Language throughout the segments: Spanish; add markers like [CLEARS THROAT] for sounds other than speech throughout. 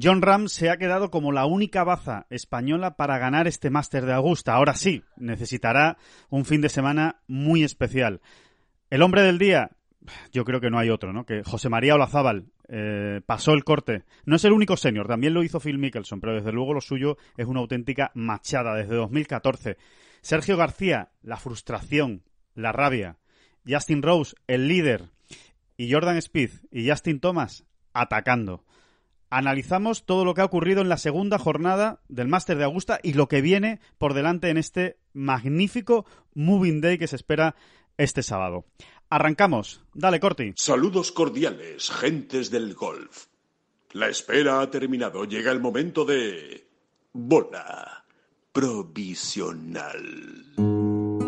John Ram se ha quedado como la única baza española para ganar este máster de Augusta. Ahora sí, necesitará un fin de semana muy especial. El hombre del día, yo creo que no hay otro, ¿no? Que José María Olazábal eh, pasó el corte. No es el único senior, también lo hizo Phil Mickelson, pero desde luego lo suyo es una auténtica machada desde 2014. Sergio García, la frustración, la rabia. Justin Rose, el líder. Y Jordan Spieth y Justin Thomas, atacando analizamos todo lo que ha ocurrido en la segunda jornada del Máster de Augusta y lo que viene por delante en este magnífico Moving Day que se espera este sábado. Arrancamos. Dale, Corti. Saludos cordiales, gentes del golf. La espera ha terminado. Llega el momento de... Bola provisional.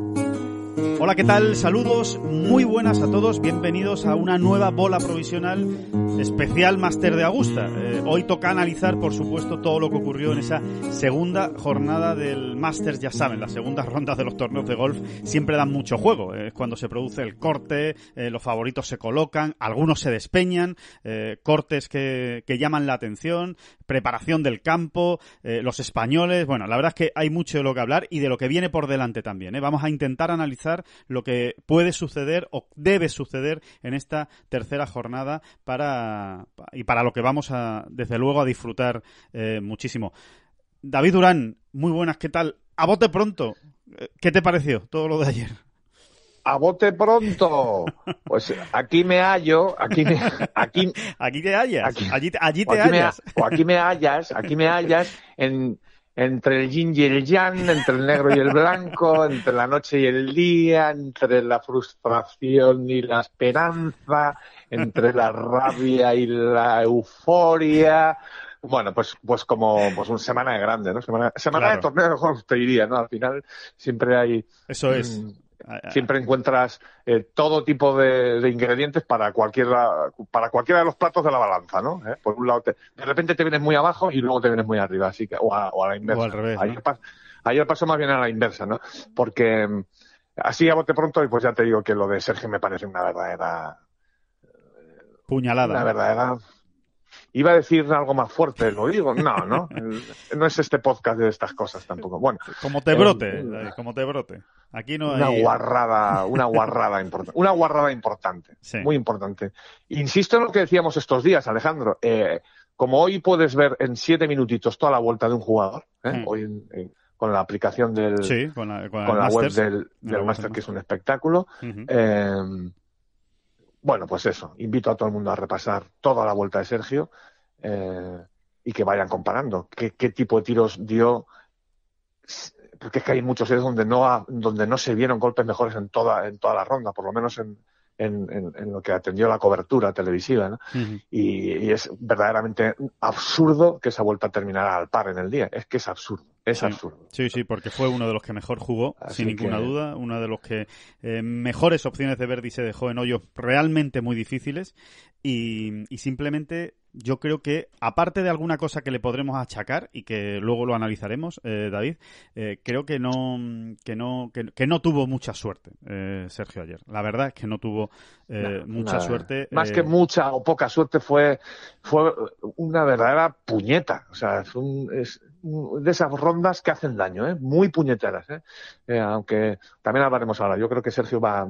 Hola, ¿qué tal? Saludos, muy buenas a todos, bienvenidos a una nueva bola provisional especial Máster de Augusta. Eh, hoy toca analizar, por supuesto, todo lo que ocurrió en esa segunda jornada del Masters, ya saben, las segundas rondas de los torneos de golf siempre dan mucho juego. Eh, es cuando se produce el corte, eh, los favoritos se colocan, algunos se despeñan, cortes que, que, llaman la atención, preparación del campo, los españoles, bueno, la verdad es que hay mucho de lo que hablar y de lo que viene por delante también. Vamos a intentar analizar lo que puede suceder o debe suceder en esta tercera jornada para y para lo que vamos a desde luego a disfrutar eh, muchísimo. David Durán, muy buenas, ¿qué tal? A bote pronto, eh, ¿qué te pareció todo lo de ayer? a bote pronto. Pues aquí me hallo, aquí aquí, [LAUGHS] aquí te hallas, allí, te hallas. o aquí me hallas, aquí me hallas en, entre el yin y el yang, entre el negro y el blanco, [LAUGHS] entre la noche y el día, entre la frustración y la esperanza, entre la rabia y la euforia. Bueno, pues, pues como pues una semana grande, ¿no? Semana, de torneo, te diría, ¿no? Al final siempre hay... Eso es. Ah, Siempre encuentras eh, todo tipo de, ingredientes para cualquiera, para cualquiera de los platos de la balanza, ¿no? Eh, por un lado, de repente te vienes muy abajo y luego te vienes muy arriba, así que, o la inversa. al revés, ayer, pasó más bien a la inversa, ¿no? Porque mm, así a bote pronto, y pues ya te digo que lo de Sergio me parece una verdadera. Puñalada. Una verdadera iba a decir algo más fuerte, lo digo. No, no. [LAUGHS] No es este podcast de estas cosas tampoco. Bueno. Como te brote, eh, como te brote. Una guarrada, [LAUGHS] una guarrada importante. Una guarrada importante, muy importante. Insisto en lo que decíamos estos días, Alejandro. Eh, como hoy puedes ver en siete minutitos toda la vuelta de un jugador, ¿eh? mm. hoy con la aplicación del... Sí, con la, web del, Master, que es un espectáculo. Eh, bueno, pues eso. Invito a todo el mundo a repasar toda la vuelta de Sergio y que vayan comparando qué, qué tipo de tiros dio porque es que hay muchos series donde no, donde no se vieron golpes mejores en toda, en toda la ronda, por lo menos en, en, lo que atendió la cobertura televisiva. y, es verdaderamente absurdo que esa vuelta terminara al par en el día. Es que es absurdo. Es absurdo. Sí, sí, porque fue uno de los que mejor jugó, sin ninguna duda. Uno de los que eh, mejores opciones de Verdi se dejó en hoyos realmente muy difíciles. Y, y simplemente yo creo que, aparte de alguna cosa que le podremos achacar y que luego lo analizaremos, eh, David, eh, creo que no, tuvo mucha suerte eh, Sergio ayer. La verdad es que no tuvo mucha suerte. Más que mucha o poca suerte fue, fue una verdadera puñeta. O sea, es, un, es de esas rondas que hacen daño, ¿eh? muy puñeteras. aunque también hablaremos ahora. Yo creo que Sergio va,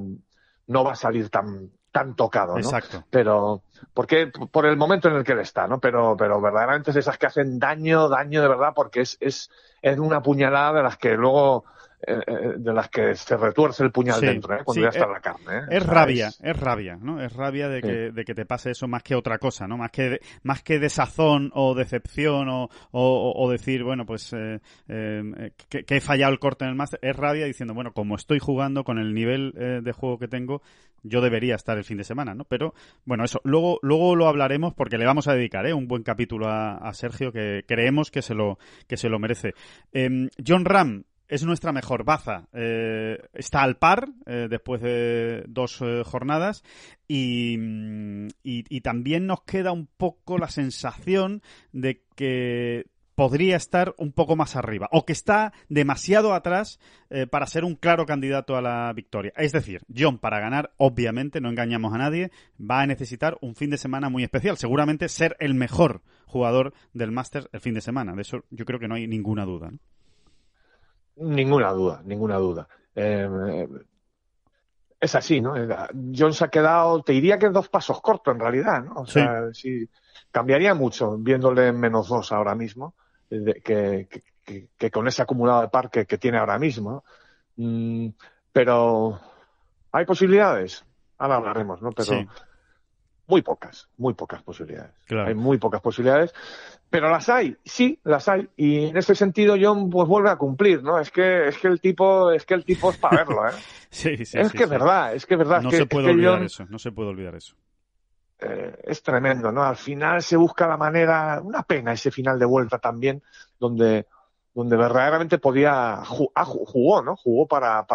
no va a salir tan tan tocado, ¿no? Exacto. Pero, porque por el momento en el que él está, ¿no? Pero, pero verdaderamente es de esas que hacen daño, daño de verdad, porque es, es, es una puñalada de las que luego eh, eh, de las que se retuerce el puñal dentro, ¿eh? cuando ya está la carne. Es rabia, es rabia, ¿no? Es rabia de que, de que te pase eso más que otra cosa, ¿no? Más que, más que desazón o decepción o, decir, bueno, pues em, que, he fallado el corte en el máster, es rabia diciendo, bueno, como estoy jugando con el nivel de juego que tengo, yo debería estar el fin de semana, ¿no? Pero, bueno, eso, luego, luego lo hablaremos porque le vamos a dedicar un buen capítulo a, Sergio que creemos que se lo, que se lo merece. Em, John Ram, es nuestra mejor baza. Eh, está al par eh, después de dos eh, jornadas y, también nos queda un poco la sensación de que podría estar un poco más arriba o que está demasiado atrás para ser un claro candidato a la victoria. Es decir, John para ganar, obviamente, no engañamos a nadie, va a necesitar un fin de semana muy especial, seguramente ser el mejor jugador del Masters el fin de semana, de eso yo creo que no hay ninguna duda. Ninguna duda, ninguna duda. Em, em, es así, ¿no? Eh, John se ha quedado, te diría que dos pasos cortos en realidad, ¿no? O sea, sí, cambiaría mucho viéndole menos dos ahora mismo, que, que, con ese acumulado de parque que, tiene ahora mismo. Mm, pero hay posibilidades, ahora hablaremos, ¿no? Pero muy pocas, muy pocas posibilidades. Hay muy pocas posibilidades, pero las hay, sí, las hay. Y en ese sentido John pues vuelve a cumplir, ¿no? Es que es que el tipo es que el tipo es para verlo, ¿eh? [LAUGHS] sí, sí, es que es verdad, es que es verdad. No se puede olvidar eso, no se puede olvidar eso. Eh, es tremendo, ¿no? Al final se busca la manera, una pena ese final de vuelta también, donde donde verdaderamente podía ah, jugó, ¿no? Jugó para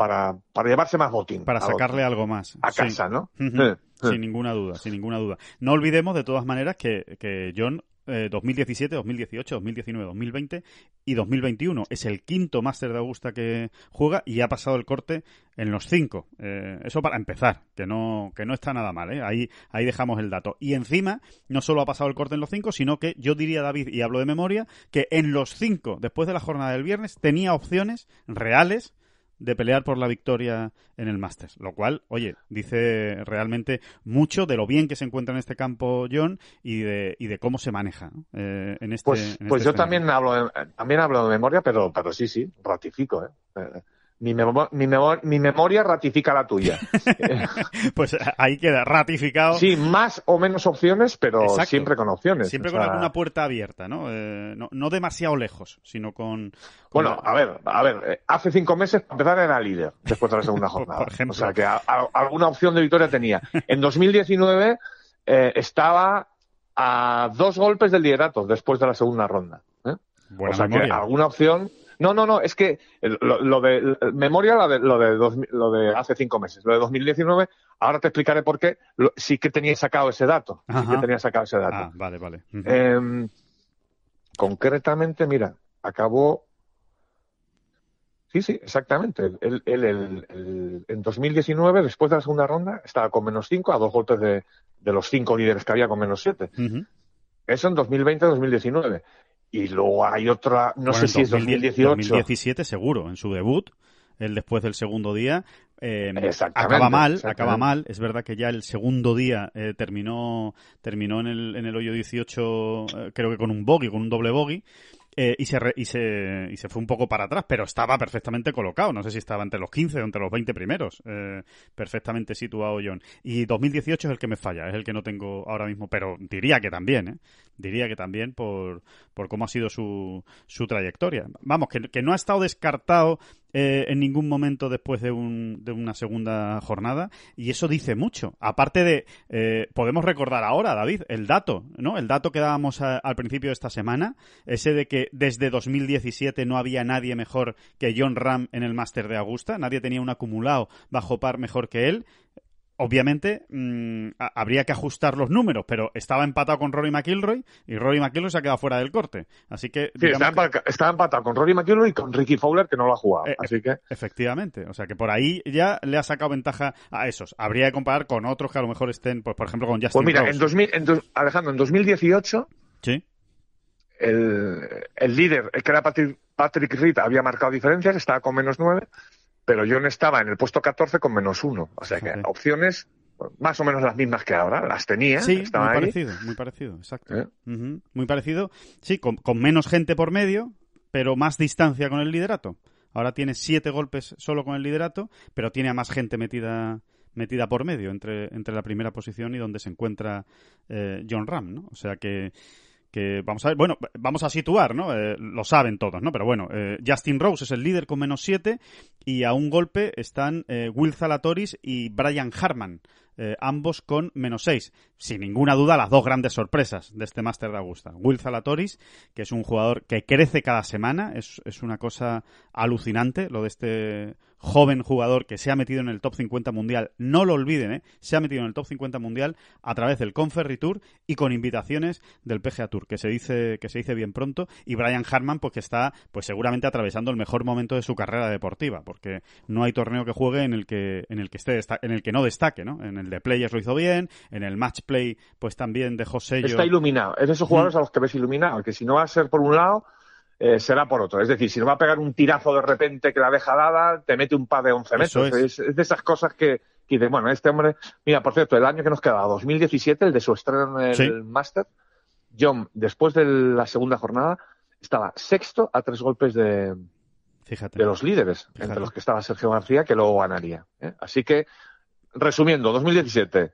para, para llevarse más botín. Para sacarle algo más. A casa, ¿no? Sin ninguna duda, sin ninguna duda. No olvidemos, de todas maneras, que, que John 2017, 2018, 2019, 2020 y 2021. Es el quinto máster de Augusta que juega y ha pasado el corte en los cinco. Eh, eso para empezar, que no, que no está nada mal. ¿eh? Ahí, ahí dejamos el dato. Y encima, no solo ha pasado el corte en los cinco, sino que yo diría, David, y hablo de memoria, que en los cinco, después de la jornada del viernes, tenía opciones reales de pelear por la victoria en el Masters. Lo cual, oye, dice realmente mucho de lo bien que se encuentra en este campo John y de, y de cómo se maneja eh, en este. Pues, este pues yo también hablo, de, también hablo de memoria, pero, pero sí, sí, ratifico. ¿eh? eh mi, mi, memoria ratifica la tuya. [LAUGHS] pues ahí queda, ratificado. Sí, más o menos opciones, pero siempre con opciones. Siempre con alguna puerta abierta, eh, ¿no? ¿no? demasiado lejos, sino con... bueno, a ver, a ver, eh, hace cinco meses empezar era líder después de la segunda [LAUGHS] jornada. o sea que alguna opción de victoria tenía. En 2019 eh, estaba a dos golpes del liderato después de la segunda ronda. o sea que alguna opción no, no, no, es que lo, de memoria, lo de, lo, de hace cinco meses, lo de 2019, ahora te explicaré por qué, sí que teníais sacado ese dato, que tenía sacado ese dato. Ah, vale, vale. Em, concretamente, mira, acabó... Sí, sí, exactamente. en 2019, después de la segunda ronda, estaba con menos cinco, a dos golpes de, los cinco líderes que había con menos siete. Eso en 2020-2019. Y luego hay otra, no sé si es 2018. 2017 seguro, en su debut, el después del segundo día. Em, acaba mal, acaba mal. Es verdad que ya el segundo día eh, terminó, terminó en el, en el hoyo 18, eh, creo que con un bogey, con un doble bogey. Eh, y, se y, se, y, se fue un poco para atrás, pero estaba perfectamente colocado. No sé si estaba entre los 15 o entre los 20 primeros. perfectamente situado John. Y 2018 es el que me falla, es el que no tengo ahora mismo, pero diría que también. ¿eh? diría que también por, por cómo ha sido su, su trayectoria. Vamos, que, no ha estado descartado eh, en ningún momento después de, un, de una segunda jornada y eso dice mucho. Aparte de, eh, podemos recordar ahora, David, el dato, ¿no? El dato que dábamos al principio de esta semana, ese de que desde 2017 no había nadie mejor que John Ram en el máster de Augusta, nadie tenía un acumulado bajo par mejor que él obviamente mm, habría que ajustar los números, pero estaba empatado con Rory McIlroy y Rory McIlroy se ha quedado fuera del corte. Así que, empatado con Rory McIlroy y con Ricky Fowler que no lo ha jugado. Eh, así que... Efectivamente, o sea que por ahí ya le ha sacado ventaja a esos. Habría que comparar con otros que a lo mejor estén, pues, por ejemplo, con Justin Pues mira, En Alejandro, en 2018 ¿Sí? el, líder, el que era Patrick, Reed, había marcado diferencias, estaba con menos nueve pero John estaba en el puesto 14 con menos uno. O sea que opciones más o menos las mismas que ahora, las tenía. Sí, muy parecido, muy parecido, exacto. ¿Eh? Muy parecido, sí, con, menos gente por medio, pero más distancia con el liderato. Ahora tiene siete golpes solo con el liderato, pero tiene a más gente metida metida por medio entre, entre la primera posición y donde se encuentra eh, John Ram, ¿no? O sea que que vamos a ver, bueno, vamos a situar, ¿no? Eh, lo saben todos, ¿no? Pero bueno, eh, Justin Rose es el líder con menos 7 y a un golpe están eh, Will Zalatoris y Brian Harman, ambos con menos 6. Sin ninguna duda, las dos grandes sorpresas de este Master de Augusta. Will Zalatoris, que es un jugador que crece cada semana, es, es una cosa alucinante lo de este joven jugador que se ha metido en el top 50 mundial. No lo olviden, ¿eh? se ha metido en el top 50 mundial a través del Conferry Tour y con invitaciones del PGA Tour, que se dice, que se dice bien pronto. Y Brian Harman, pues que está pues seguramente atravesando el mejor momento de su carrera deportiva, porque no hay torneo que juegue en el que, en el que esté en el que no destaque, ¿no? En el de Players lo hizo bien, en el match play, pues también dejó sello. Está iluminado, es de esos jugadores a los que ves iluminado, que si no va a ser por un lado eh, será por otro. Es decir, si no va a pegar un tirazo de repente que la deja dada, te mete un par de 11 metros. Es. de esas cosas que, que bueno, este hombre. Mira, por cierto, el año que nos queda, 2017, el de su estreno en el Máster, Master, John, después de la segunda jornada, estaba sexto a tres golpes de, de los líderes, entre los que estaba Sergio García, que luego ganaría. ¿eh? Así que, resumiendo, 2017,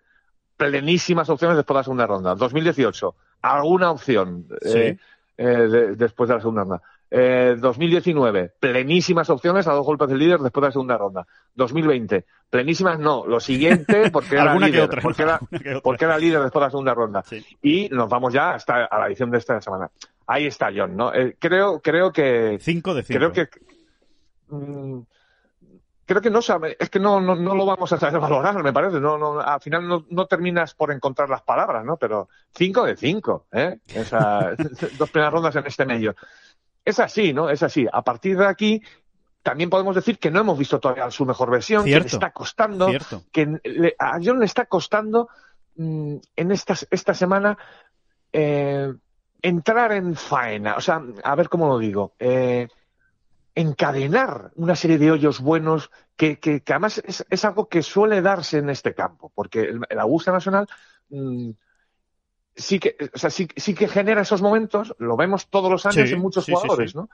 plenísimas opciones después de la segunda ronda. 2018, alguna opción. Eh, eh, después de la segunda ronda. 2019, eh, plenísimas opciones a dos golpes del líder después de la segunda ronda. 2020, plenísimas no, lo siguiente [LAUGHS] porque era, líder, porque, era, líder después de la segunda ronda. Y nos vamos ya hasta a la edición de esta semana. Ahí está John, ¿no? Eh, creo, creo que... Cinco de Creo que... Mm, creo que no sabe, es que no, no, no, lo vamos a saber [LAUGHS] valorar, me parece. No, no, al final no, terminas por encontrar las palabras, ¿no? Pero cinco de cinco, ¿eh? Esas [LAUGHS] dos primeras rondas en este medio. Es así, ¿no? Es así. A partir de aquí, también podemos decir que no hemos visto todavía su mejor versión, cierto, le está costando, a John le está costando mm, en estas, esta semana eh, entrar en faena. O sea, a ver cómo lo digo. Eh, encadenar una serie de hoyos buenos que, que, además es, algo que suele darse en este campo, porque el, Augusta Nacional mm, sí, que, o sea, sí, que genera esos momentos, lo vemos todos los años en muchos jugadores, ¿no?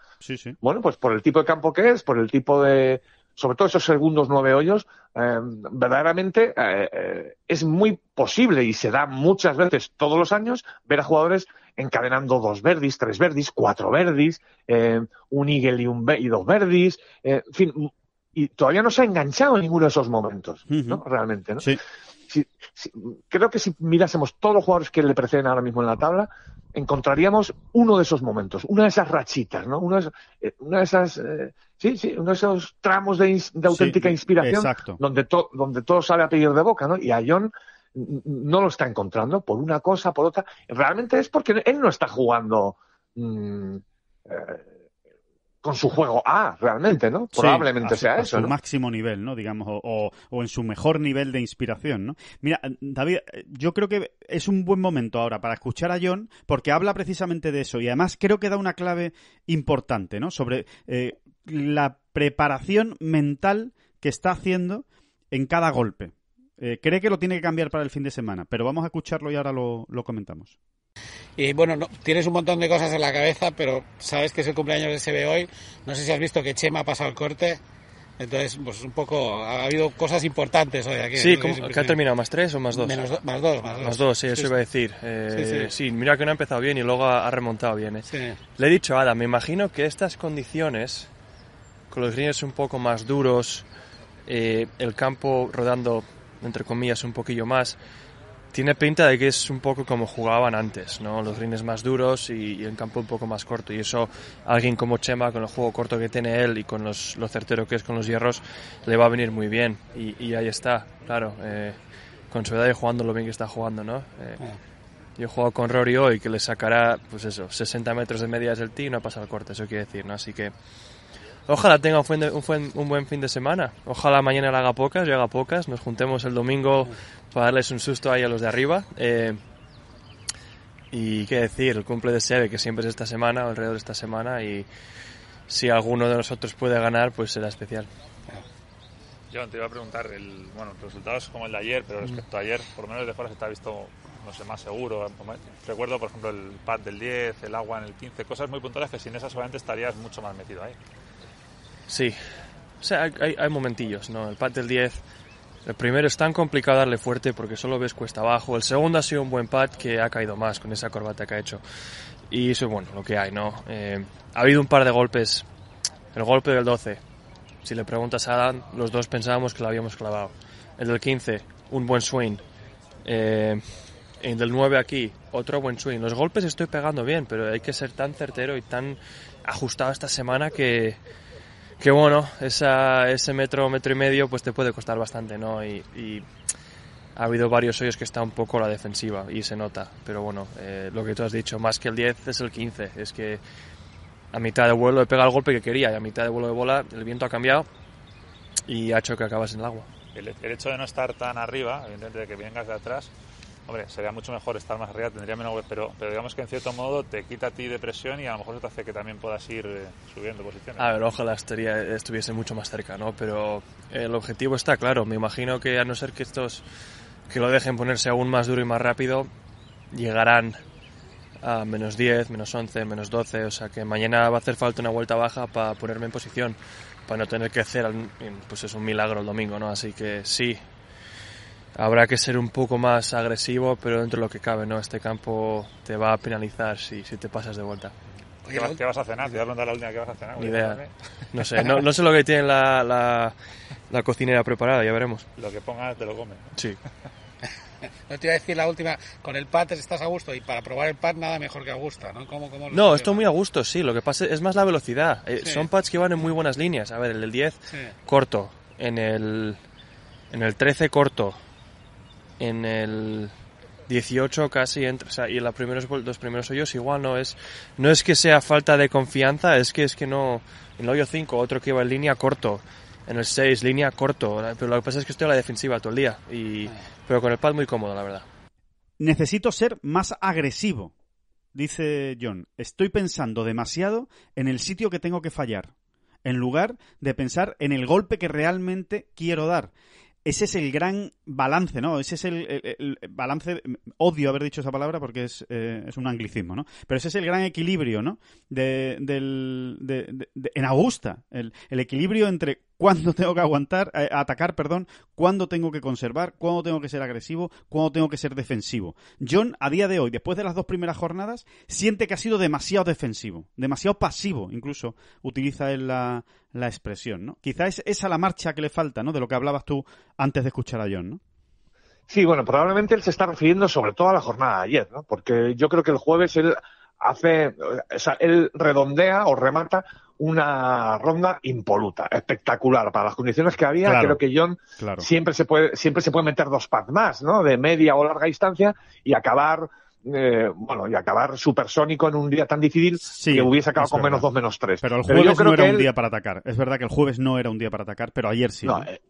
Bueno, pues por el tipo de campo que es, por el tipo de, sobre todo esos segundos nueve hoyos, em, verdaderamente eh, eh, es muy posible y se da muchas veces todos los años ver a jugadores encadenando dos verdis, tres verdis, cuatro verdis, em, un eagle y, un dos verdis, eh, en fin, y todavía no se ha enganchado en ninguno de esos momentos, ¿no? Realmente, ¿no? Sí creo que si mirásemos todos los jugadores que le preceden ahora mismo en la tabla, encontraríamos uno de esos momentos, una de esas rachitas, ¿no? Uno de, esos, una de esas, eh, eh, sí, sí, uno de esos tramos de, auténtica inspiración donde donde todo sale a pedir de boca, ¿no? Y a John no lo está encontrando por una cosa, por otra. Realmente es porque él no está jugando. Mm, eh, con su juego A, realmente, ¿no? Probablemente sea eso. En su máximo nivel, ¿no? Digamos, o, en su mejor nivel de inspiración, ¿no? Mira, David, yo creo que es un buen momento ahora para escuchar a John, porque habla precisamente de eso y además creo que da una clave importante, ¿no? Sobre eh, la preparación mental que está haciendo en cada golpe. Eh, cree que lo tiene que cambiar para el fin de semana, pero vamos a escucharlo y ahora lo comentamos. Y bueno, tienes un montón de cosas en la cabeza, pero sabes que es el cumpleaños de SB hoy. No sé si has visto que Chema ha pasado el corte. Entonces, pues un poco, ha habido cosas importantes hoy aquí. Sí, ¿qué ha terminado? ¿Más tres o más dos? más dos, más dos. Más dos, sí, eso iba a decir. Eh, sí, mira que no ha empezado bien y luego ha, remontado bien. ¿eh? Le he dicho a me imagino que estas condiciones, con los greens un poco más duros, eh, el campo rodando, entre comillas, un poquillo más, tiene pinta de que es un poco como jugaban antes, ¿no? Los rines más duros y, el campo un poco más corto. Y eso, alguien como Chema, con el juego corto que tiene él y con los, lo certero que es con los hierros, le va a venir muy bien. Y, ahí está, claro, eh, con su edad y jugando lo bien que está jugando, ¿no? Eh, ah. yo he jugado con Rory hoy, que le sacará, pues eso, 60 metros de medias del tee y no pasado el corte, eso quiere decir, ¿no? Así que Ojalá tenga un, buen fin de semana. Ojalá mañana le haga pocas, yo haga pocas. Nos juntemos el domingo para darles un susto ahí a los de arriba. Eh, y qué decir, el cumple de Seve, que siempre es esta semana, o alrededor de esta semana. Y si alguno de nosotros puede ganar, pues será especial. Yo te iba a preguntar, el, bueno, el resultado es como el de ayer, pero respecto a ayer, por lo menos de fuera se está visto, no sé, más seguro. Recuerdo, por ejemplo, el pad del 10, el agua en el 15, cosas muy puntuales que sin esas solamente estarías mucho más metido ahí. Sí. O sea, hay, momentillos, ¿no? El pat del 10, el primero es tan complicado darle fuerte porque solo ves cuesta abajo. El segundo ha sido un buen pat que ha caído más con esa corbata que ha hecho. Y eso es bueno, lo que hay, ¿no? Eh, ha habido un par de golpes. El golpe del 12. Si le preguntas a Adam, los dos pensábamos que lo habíamos clavado. El del 15, un buen swing. Eh, el del 9 aquí, otro buen swing. Los golpes estoy pegando bien, pero hay que ser tan certero y tan ajustado esta semana que, que bueno, ese metro, metro y medio, pues te puede costar bastante, ¿no? Y, ha habido varios hoyos que está un poco la defensiva y se nota. Pero bueno, eh, lo que tú has dicho, más que el 10 es el 15. Es que a mitad de vuelo he pegado el golpe que quería y a mitad de vuelo de bola el viento ha cambiado y ha hecho que acabas en el agua. El, hecho de no estar tan arriba, evidentemente de que vengas de atrás, hombre, sería mucho mejor estar más arriba, tendría menos web, pero, pero digamos que en cierto modo te quita a ti depresión y a lo mejor te hace que también puedas ir eh, subiendo posiciones. A ver, ojalá estuviese mucho más cerca, ¿no? Pero el objetivo está claro. Me imagino que a no ser que estos que lo dejen ponerse aún más duro y más rápido, llegarán a menos 10, menos 11, menos 12. O sea que mañana va a hacer falta una vuelta baja para ponerme en posición, para no tener que hacer pues es un milagro el domingo, ¿no? Así que sí, habrá que ser un poco más agresivo, pero dentro de lo que cabe, ¿no? Este campo te va a penalizar si, te pasas de vuelta. ¿Qué, vas, a cenar? Te la última que vas a cenar. Ni No sé, no, sé lo que tiene la, cocinera preparada, ya veremos. Lo que pongas te lo comes. Sí. [LAUGHS] no te iba a decir la última, con el pat estás a gusto y para probar el pat nada mejor que a gusto, ¿no? ¿Cómo, cómo no, esto muy a gusto, sí, lo que pasa es más la velocidad. Eh, son pads que van en muy buenas líneas. A ver, el del 10, corto. En el, en el 13, corto en el 18 casi entra, o sea, y los primeros, los primeros hoyos igual no es, no es que sea falta de confianza, es que es que no, en el hoyo 5 otro que iba en línea corto, en el 6 línea corto, pero lo que pasa es que estoy a la defensiva todo el día, y, pero con el pad muy cómodo, la verdad. Necesito ser más agresivo, dice John. Estoy pensando demasiado en el sitio que tengo que fallar, en lugar de pensar en el golpe que realmente quiero dar ese es el gran balance, ¿no? Ese es el, balance, odio haber dicho esa palabra porque es, eh, es, un anglicismo, ¿no? Pero ese es el gran equilibrio, ¿no? De, del, de, de, en Augusta, el, el, equilibrio entre cuándo [LAUGHS] tengo que aguantar, eh, atacar, perdón, cuándo tengo que conservar, cuándo tengo que ser agresivo, cuándo tengo que ser defensivo. John, a día de hoy, después de las dos primeras jornadas, siente que ha sido demasiado defensivo, demasiado pasivo, incluso utiliza él la, expresión, ¿no? Quizá es esa la marcha que le falta, ¿no? De lo que hablabas tú antes de escuchar a John, Sí, bueno, probablemente él se está refiriendo sobre todo a la jornada de ayer, ¿no? Porque yo creo que el jueves él hace, él redondea o remata una ronda impoluta, espectacular para las condiciones que había. creo que John siempre se puede siempre se puede meter dos pads más, ¿no? De media o larga distancia y acabar eh, bueno, y acabar supersónico en un día tan difícil que hubiese acabado con menos dos, menos tres. Pero el jueves no era un día para atacar. Es verdad que el jueves no era un día para atacar, pero ayer sí. Eh,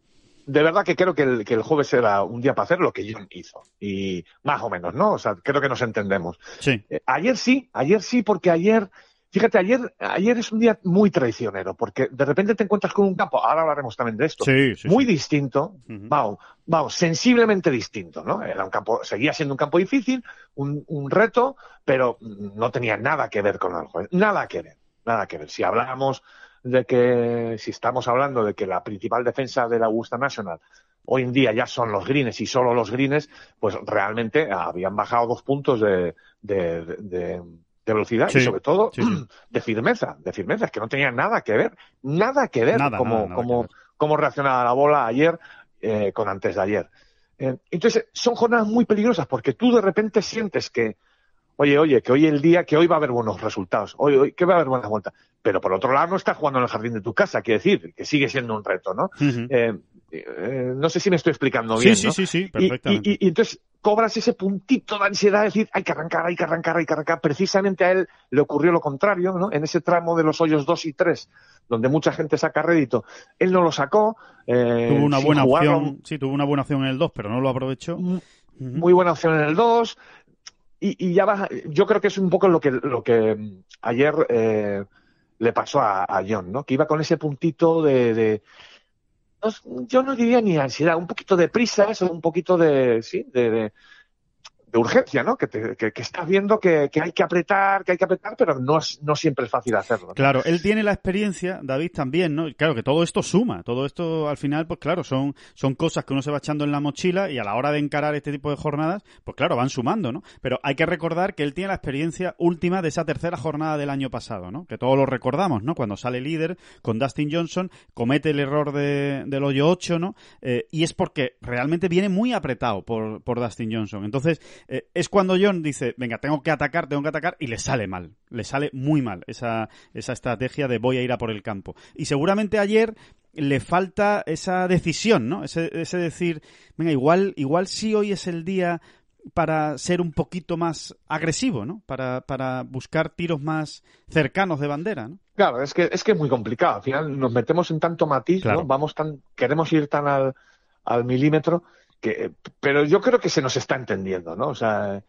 de verdad que creo que el, jueves era un día para hacer lo que John hizo. Y más o menos, ¿no? O sea, creo que nos entendemos. Eh, ayer sí, ayer sí, porque ayer Fíjate, ayer, ayer es un día muy traicionero, porque de repente te encuentras con un campo, ahora hablaremos también de esto, muy distinto, vamos, vamos, sensiblemente distinto, ¿no? Era un campo, seguía siendo un campo difícil, un, reto, pero no tenía nada que ver con algo, ¿eh? nada que ver, nada que ver. Si hablamos de que, si estamos hablando de que la principal defensa de la Augusta National hoy en día ya son los greens y solo los greens, pues realmente habían bajado dos puntos de, de velocidad y sobre todo [CLEARS THROAT] de firmeza, de firmeza, que no tenía nada que ver, nada que ver como, como, reaccionaba la bola ayer eh, con antes de ayer. Eh, entonces, son jornadas muy peligrosas porque tú de repente sientes que, oye, oye, que hoy el día, que hoy va a haber buenos resultados, hoy, hoy, que va a haber buenas vueltas. Pero por otro lado, no estás jugando en el jardín de tu casa, quiere decir, que sigue siendo un reto, ¿no? Eh, eh, no sé si me estoy explicando bien. Sí, ¿no? sí, sí, perfectamente. Y, entonces cobras ese puntito de ansiedad de decir, hay que arrancar, hay que arrancar, hay que arrancar. Precisamente a él le ocurrió lo contrario, ¿no? En ese tramo de los hoyos 2 y 3, donde mucha gente saca rédito, él no lo sacó. Eh, tuvo una buena opción, sí, tuvo una buena opción en el 2, pero no lo aprovechó. Muy buena opción en el 2, y, ya va, yo creo que es un poco lo que, lo que mm, ayer eh, le pasó a, John, ¿no? Que iba con ese puntito de, yo no diría ni ansiedad, un poquito de prisa, eso, un poquito de, sí, de, de urgencia, ¿no? Que, estás viendo que, hay que apretar, que hay que apretar, pero no, es, no siempre es fácil hacerlo. Claro, él tiene la experiencia, David también, ¿no? claro, que todo esto suma, todo esto al final, pues claro, son, son cosas que uno se va echando en la mochila y a la hora de encarar este tipo de jornadas, pues claro, van sumando, ¿no? Pero hay que recordar que él tiene la experiencia última de esa tercera jornada del año pasado, ¿no? Que todos lo recordamos, ¿no? Cuando sale líder con Dustin Johnson, comete el error de, del hoyo 8, ¿no? Eh, y es porque realmente viene muy apretado por, por Dustin Johnson. Entonces, eh, es cuando John dice, venga, tengo que atacar, tengo que atacar, y le sale mal, le sale muy mal esa, estrategia de voy a ir a por el campo. Y seguramente ayer le falta esa decisión, ¿no? Ese, decir, venga, igual, igual sí hoy es el día para ser un poquito más agresivo, ¿no? Para, buscar tiros más cercanos de bandera, ¿no? Claro, es que, es que es muy complicado. Al final nos metemos en tanto matiz, ¿no? Vamos tan, queremos ir tan al milímetro pero yo creo que se nos está entendiendo, ¿no? O sea,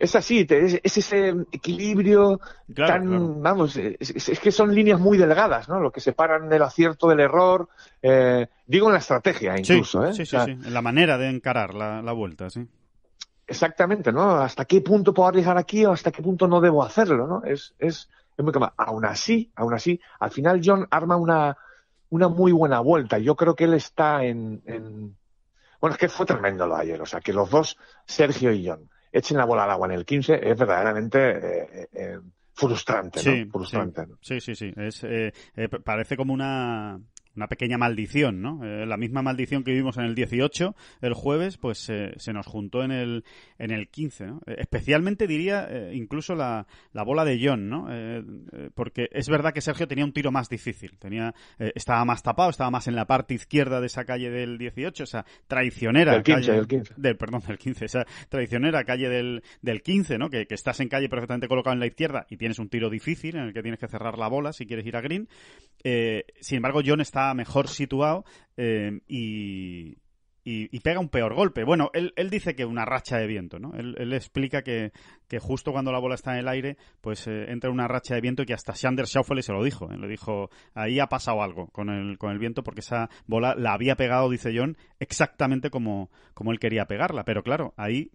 es así, es, ese equilibrio tan, vamos, es, que son líneas muy delgadas, ¿no? Lo que separan del acierto del error, eh, digo en la estrategia incluso, ¿eh? Sí, sí, sí, en la manera de encarar la, vuelta, sí. Exactamente, ¿no? ¿Hasta qué punto puedo arriesgar aquí o hasta qué punto no debo hacerlo, ¿no? Es, es, es muy complicado. Aún así, aún así, al final John arma una, una muy buena vuelta. Yo creo que él está en bueno, es que fue tremendo lo ayer. O sea, que los dos, Sergio y John, echen la bola al agua en el 15 es verdaderamente eh, eh, eh, frustrante. frustrante. Sí, ¿no? sí, sí. sí. Es, eh, parece como una una pequeña maldición, ¿no? Eh, la misma maldición que vivimos en el 18, el jueves, pues se nos juntó en el, en el 15, ¿no? Eh, especialmente diría eh, incluso la, bola de John, ¿no? porque es verdad que Sergio tenía un tiro más difícil, tenía estaba más tapado, estaba más en la parte izquierda de esa calle del 18, esa traicionera. calle, del 15. perdón, del 15, esa traicionera calle del, del 15, ¿no? Que, que estás en calle perfectamente colocado en la izquierda y tienes un tiro difícil en el que tienes que cerrar la bola si quieres ir a green. sin embargo, John está mejor situado eh, y, pega un peor golpe. Bueno, él, dice que una racha de viento, ¿no? Él, explica que, justo cuando la bola está en el aire, pues eh, entra una racha de viento y que hasta Sander Schaufel se lo dijo. ¿eh? Le dijo, ahí ha pasado algo con el, con el viento porque esa bola la había pegado, dice John, exactamente como, como él quería pegarla. Pero claro, ahí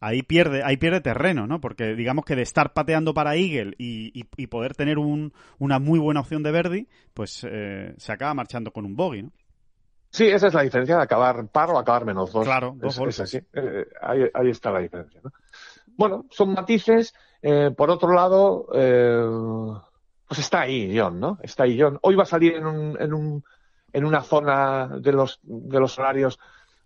ahí pierde, ahí pierde terreno, ¿no? Porque digamos que de estar pateando para Eagle y, poder tener una muy buena opción de Verdi, pues eh, se acaba marchando con un bogey, ¿no? Sí, esa es la diferencia de acabar par o acabar menos dos. Claro, dos eh, ahí, está la diferencia, ¿no? Bueno, son matices. Eh, por otro lado, pues está ahí John, ¿no? Está ahí John. Hoy va a salir en, una zona de los, de los horarios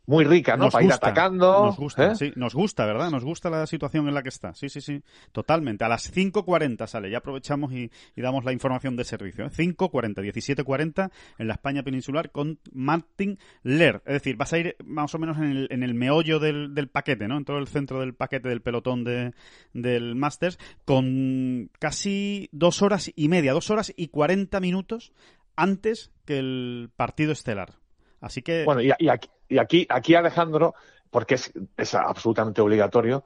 muy rica, ¿no? Nos Para gusta, ir atacando. Nos gusta, ¿eh? sí, nos gusta, ¿verdad? Nos gusta la situación en la que está. Sí, sí, sí, totalmente. A las 5.40 sale, ya aprovechamos y, damos la información de servicio. ¿eh? 5.40, 17.40 en la España peninsular con Martin Ler. Es decir, vas a ir más o menos en el, meollo del, paquete, ¿no? En todo el centro del paquete del pelotón de, del Masters, con casi dos horas y media, dos horas y cuarenta minutos antes que el partido estelar. Así que... Bueno, y aquí y aquí, aquí Alejandro, porque es, absolutamente obligatorio,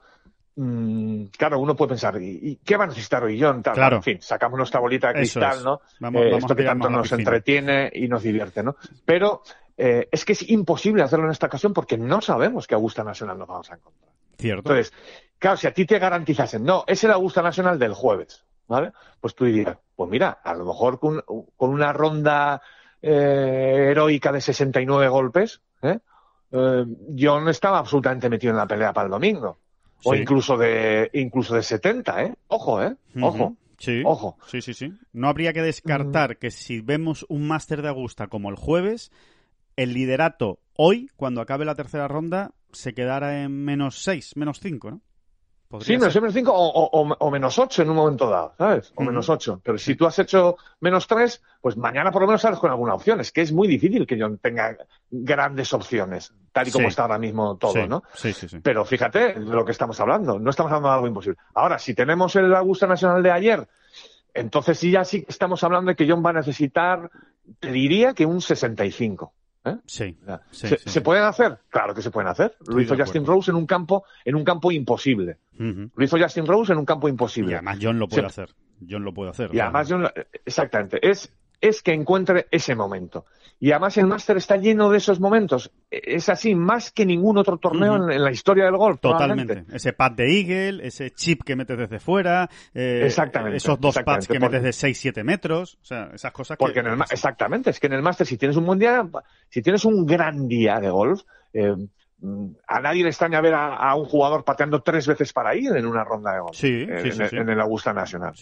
mm, claro, uno puede pensar, ¿y, qué va a necesitar hoy John? En fin, sacamos nuestra bolita de cristal, ¿no? Eh, esto que tanto nos entretiene y nos divierte, ¿no? Pero eh, es que es imposible hacerlo en esta ocasión porque no sabemos qué Augusta Nacional nos vamos a encontrar. Cierto. Entonces, claro, si a ti te garantizasen, no, es el Augusta Nacional del jueves, ¿vale? Pues tú dirías, pues mira, a lo mejor con, una ronda eh, heroica de 69 golpes, ¿eh? Eh, yo no estaba absolutamente metido en la pelea para el domingo. O incluso de incluso de 70, ¿eh? Ojo, ¿eh? Ojo. Sí. Ojo. Sí, sí, sí. No habría que descartar mm. que si vemos un máster de Augusta como el jueves, el liderato hoy, cuando acabe la tercera ronda, se quedará en menos 6, menos 5, ¿no? Sí, menos 5 o, menos 8 en un momento dado, ¿sabes? O menos 8. Pero si tú has hecho menos 3, pues mañana por lo menos sales con alguna opción. Es que es muy difícil que yo tenga grandes opciones, tal y como está ahora mismo todo, ¿no? Sí, sí, sí. Pero fíjate de lo que estamos hablando. No estamos hablando de algo imposible. Ahora, si tenemos el Augusta Nacional de ayer, entonces sí, ya sí estamos hablando de que John va a necesitar, te diría que un 65. ¿Eh? Sí, se, pueden hacer? Claro que se pueden hacer. lo hizo Justin Rose en un campo, en un campo imposible. Lo hizo Justin Rose en un campo imposible. Y además John lo puede hacer. John lo puede hacer. además John, eh, exactamente. Es es que encuentre ese momento. Y además el máster está lleno de esos momentos. E-, es así más que ningún otro torneo en, la historia del golf. Totalmente. Ese pad de Eagle, ese chip que metes desde fuera, eh, exactamente, esos dos pads que metes de 6-7 metros, o sea, esas cosas porque que... exactamente, es que en el máster si tienes un buen día, si tienes un gran día de golf, eh, Mm, a nadie le extraña ver a, un jugador pateando tres veces para ir en una ronda de golf eh, sí, en, el Augusta Nacional.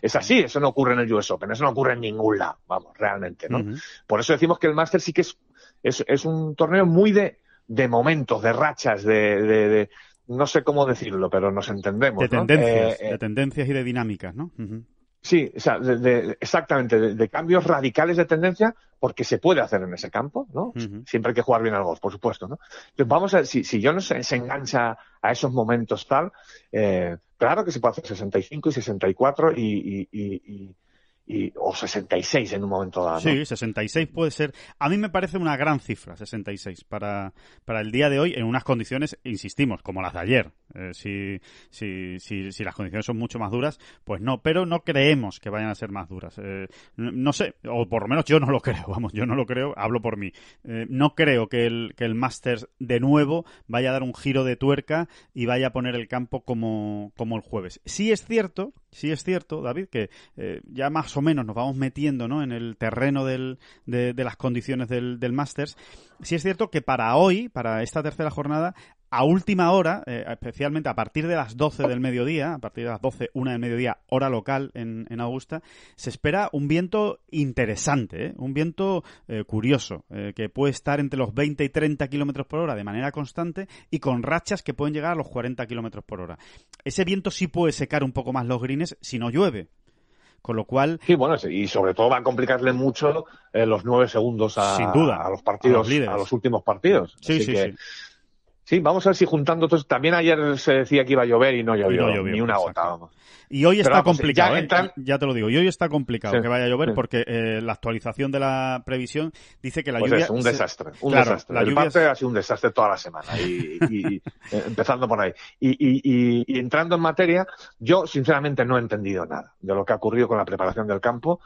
Es así, eso no ocurre en el US Open, eso no ocurre en ningún lado, vamos, realmente. ¿no? Por eso decimos que el Master sí que es, es, un torneo muy de, de momentos, de rachas, de, de, no sé cómo decirlo, pero nos entendemos. De tendencias, eh, eh, tendencias y de dinámicas, ¿no? Sí, o sea, de, exactamente, de, cambios radicales de tendencia, porque se puede hacer en ese campo, ¿no? Siempre hay que jugar bien al golf, por supuesto, ¿no? Entonces, vamos a, si, si no se, se engancha a esos momentos tal, eh, claro que se puede hacer 65 y 64 y, y, y, o 66 en un momento dado. Sí, 66 puede ser. A mí me parece una gran cifra, 66, para, para el día de hoy, en unas condiciones, insistimos, como las de ayer. Eh, si, si, las condiciones son mucho más duras, pues no, pero no creemos que vayan a ser más duras. Eh, no, sé, o por lo menos yo no lo [LAUGHS] creo, vamos, yo no lo creo, hablo por mí. Eh, no creo que el, que el Masters de nuevo vaya a dar un giro de tuerca y vaya a poner el campo como, como el jueves. Sí es cierto, sí es cierto, David, que ya más o menos nos vamos metiendo ¿no? en el terreno del, de, las condiciones del, del Masters. Sí es cierto que para hoy, para esta tercera jornada, a última hora, eh, especialmente a partir de las 12 del mediodía, a partir de las 12, una del mediodía, hora local en, Augusta, se espera un viento interesante, eh, un viento eh, curioso, que puede estar entre los 20 y 30 kilómetros por hora de manera constante y con rachas que pueden llegar a los 40 kilómetros por hora. Ese viento sí puede secar un poco más los greens si no llueve. Con lo cual. Sí, bueno, y sobre todo va a complicarle mucho los nueve segundos a, sin duda, a los partidos, a los últimos partidos. Sí, sí. Sí, vamos a ver si juntando todos. También ayer se decía que iba a llover y no llovió, ni una gota. Vamos. Y hoy está complicado, ¿eh? ya, te lo digo, y hoy está complicado que vaya a llover porque eh, la actualización de la previsión dice que la pues lluvia. Es un desastre, un desastre. La lluvia ha sido un desastre toda la semana, y, y eh, empezando por ahí. y entrando en materia, yo sinceramente no he entendido nada de lo que ha ocurrido con la preparación del campo.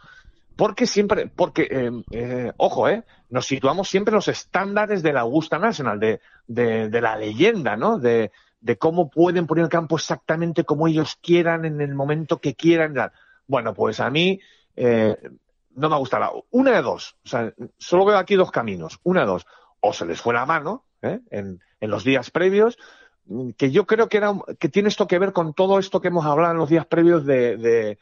Porque siempre, porque, eh, eh, ojo, eh, nos situamos siempre en los estándares de la Augusta National, de, la leyenda, ¿no? De, cómo pueden poner el campo exactamente como ellos quieran, en el momento que quieran. Bueno, pues a mí no me ha gustado. Una de dos. O sea, solo veo aquí dos caminos. Una de dos. O se les fue la mano en, los días previos, que yo creo que, era, que tiene esto que ver con todo esto que hemos hablado en los días previos de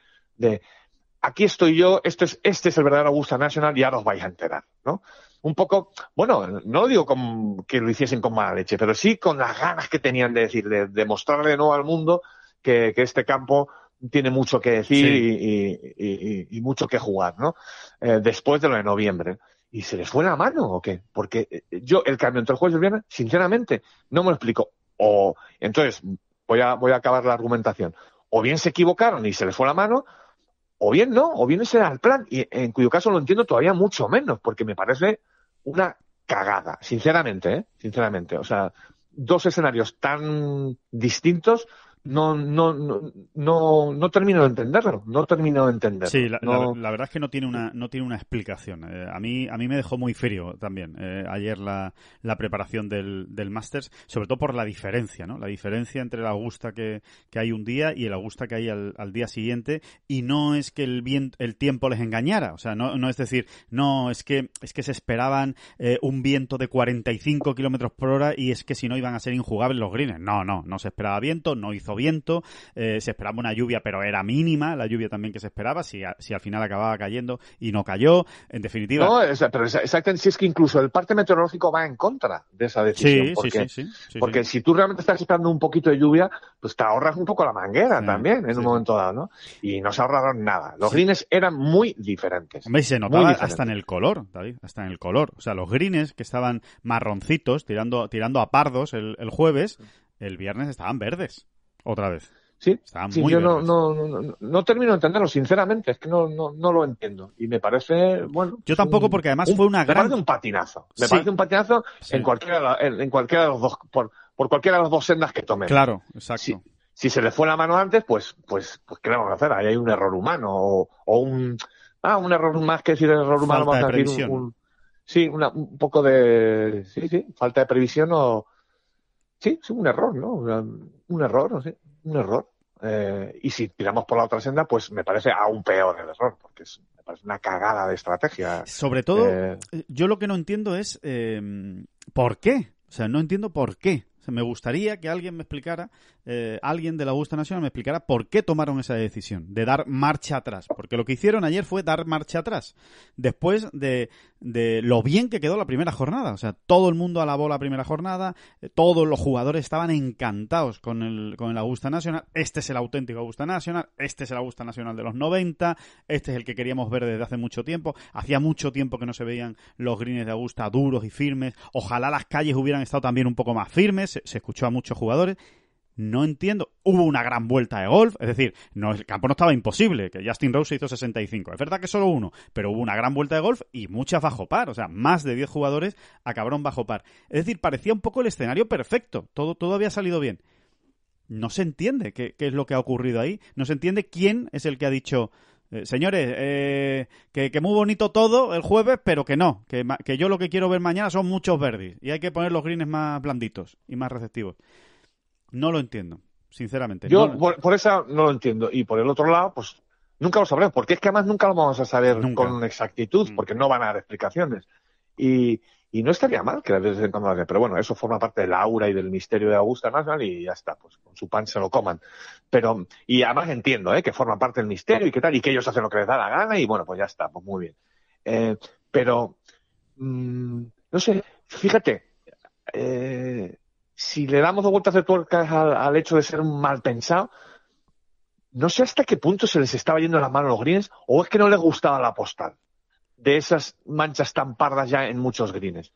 aquí estoy yo, esto es, este es el verdadero Augusta National y ahora os vais a enterar, ¿no? Un poco, bueno, no digo con, que lo hiciesen con mala leche, pero sí con las ganas que tenían de decir, de mostrarle de nuevo al mundo que, este campo tiene mucho que decir y, mucho que jugar, ¿no? Eh, después de lo de noviembre. ¿Y se les fue la mano o qué? Porque eh, eh, yo, el cambio entre el jueves y el viernes, sinceramente, no me lo explico. O, entonces, voy a, voy a acabar la argumentación. O bien se equivocaron y se les fue la mano, o bien no, o bien ese era el plan, y en cuyo caso lo entiendo todavía mucho menos, porque me parece una cagada, sinceramente, ¿eh? sinceramente. O sea, dos escenarios tan distintos no, no, no, no, no termino de entenderlo, no termino de entenderlo. Sí, la, verdad es que no tiene una, no tiene una explicación. Eh, a mí, a mí me dejó muy frío también eh, ayer la, la preparación del, del Masters, sobre todo por la diferencia, ¿no? La diferencia entre la Augusta que, que hay un día y el Augusta que hay al, día siguiente, y no es que el el tiempo les engañara, o sea, no, no es decir, no, es que, es que se esperaban eh, un viento de 45 kilómetros por hora y es que si no iban a ser injugables los greens. No, no, no se esperaba viento, no hizo viento, eh, se esperaba una lluvia, pero era mínima la lluvia también que se esperaba, si, si al final acababa cayendo y no cayó, en definitiva. No, pero exactamente, si es que incluso el parte meteorológico va en contra de esa decisión. Sí, porque, sí, sí, porque si tú realmente estás esperando un poquito de lluvia, pues te ahorras un poco la manguera también en un momento dado, ¿no? Y no se ahorraron nada. Los greens eran muy diferentes. se hasta en el color, David, hasta en el color. O sea, los greens que estaban marroncitos, tirando, tirando a pardos el, el jueves, el viernes estaban verdes otra vez. Sí, yo no, no, no, termino de entenderlo, sinceramente, es que no, no, no lo entiendo. Y me parece, bueno. Yo tampoco, porque además fue una gran. Me parece un patinazo. Me parece un patinazo en, cualquiera, en, cualquiera de los por, cualquiera de las dos sendas que tomé. Claro, exacto. Si, se le fue la mano antes, pues, pues, pues, ¿qué le vamos a hacer? Ahí hay un error humano o, un. Ah, un error más que decir error humano, falta un, sí, un poco de. Sí, sí, falta de previsión o. Sí, es un error, ¿no? un error, no sé, un error. Eh, y si tiramos por la otra senda, pues me parece aún peor el error, porque es, me parece una cagada de estrategia. Sobre todo, eh, yo lo que no entiendo es eh, por qué. O sea, no entiendo por qué. O me gustaría que alguien me explicara eh, alguien de la Augusta Nacional me explicará por qué tomaron esa decisión de dar marcha atrás. Porque lo que hicieron ayer fue dar marcha atrás. Después de, lo bien que quedó la primera jornada. O sea, todo el mundo alabó la primera jornada, eh, todos los jugadores estaban encantados con el, con Augusta Nacional. Este es el auténtico Augusta Nacional, este es el Augusta Nacional de los 90, este es el que queríamos ver desde hace mucho tiempo. Hacía mucho tiempo que no se veían los grines de Augusta duros y firmes. Ojalá las calles hubieran estado también un poco más firmes, se escuchó a muchos jugadores no entiendo. Hubo una gran vuelta de golf, es decir, no, el campo no estaba imposible, que Justin Rose hizo 65. Es verdad que solo uno, pero hubo una gran vuelta de golf y muchas bajo par, o sea, más de 10 jugadores acabaron bajo par. Es decir, parecía un poco el escenario perfecto, todo, había salido bien. No se entiende qué, es lo que ha ocurrido ahí, no se entiende quién es el que ha dicho, eh, señores, eh, que, muy bonito todo el jueves, pero que no, que, que yo lo que quiero ver mañana son muchos verdes y hay que poner los greens más blanditos y más receptivos. No lo entiendo, sinceramente. Yo por, eso no lo entiendo. Y por el otro lado, pues nunca lo sabremos, porque es que además nunca lo vamos a saber con exactitud, mm. porque no van a dar explicaciones. Y, no estaría mal que la vez en cuando pero bueno, eso forma parte del aura y del misterio de Augusta National y ya está, pues con su pan se lo coman. Pero, y además entiendo, ¿eh? Que forma parte del misterio y que tal, y que ellos hacen lo que les da la gana y bueno, pues ya está, pues muy bien. Eh, pero, mm, no sé, fíjate, eh, si le damos vueltas de tuerca al, hecho de ser mal pensado, no sé hasta qué punto se les estaba yendo la mano a los greens o es que no les gustaba la postal de esas manchas tan pardas ya en muchos greens.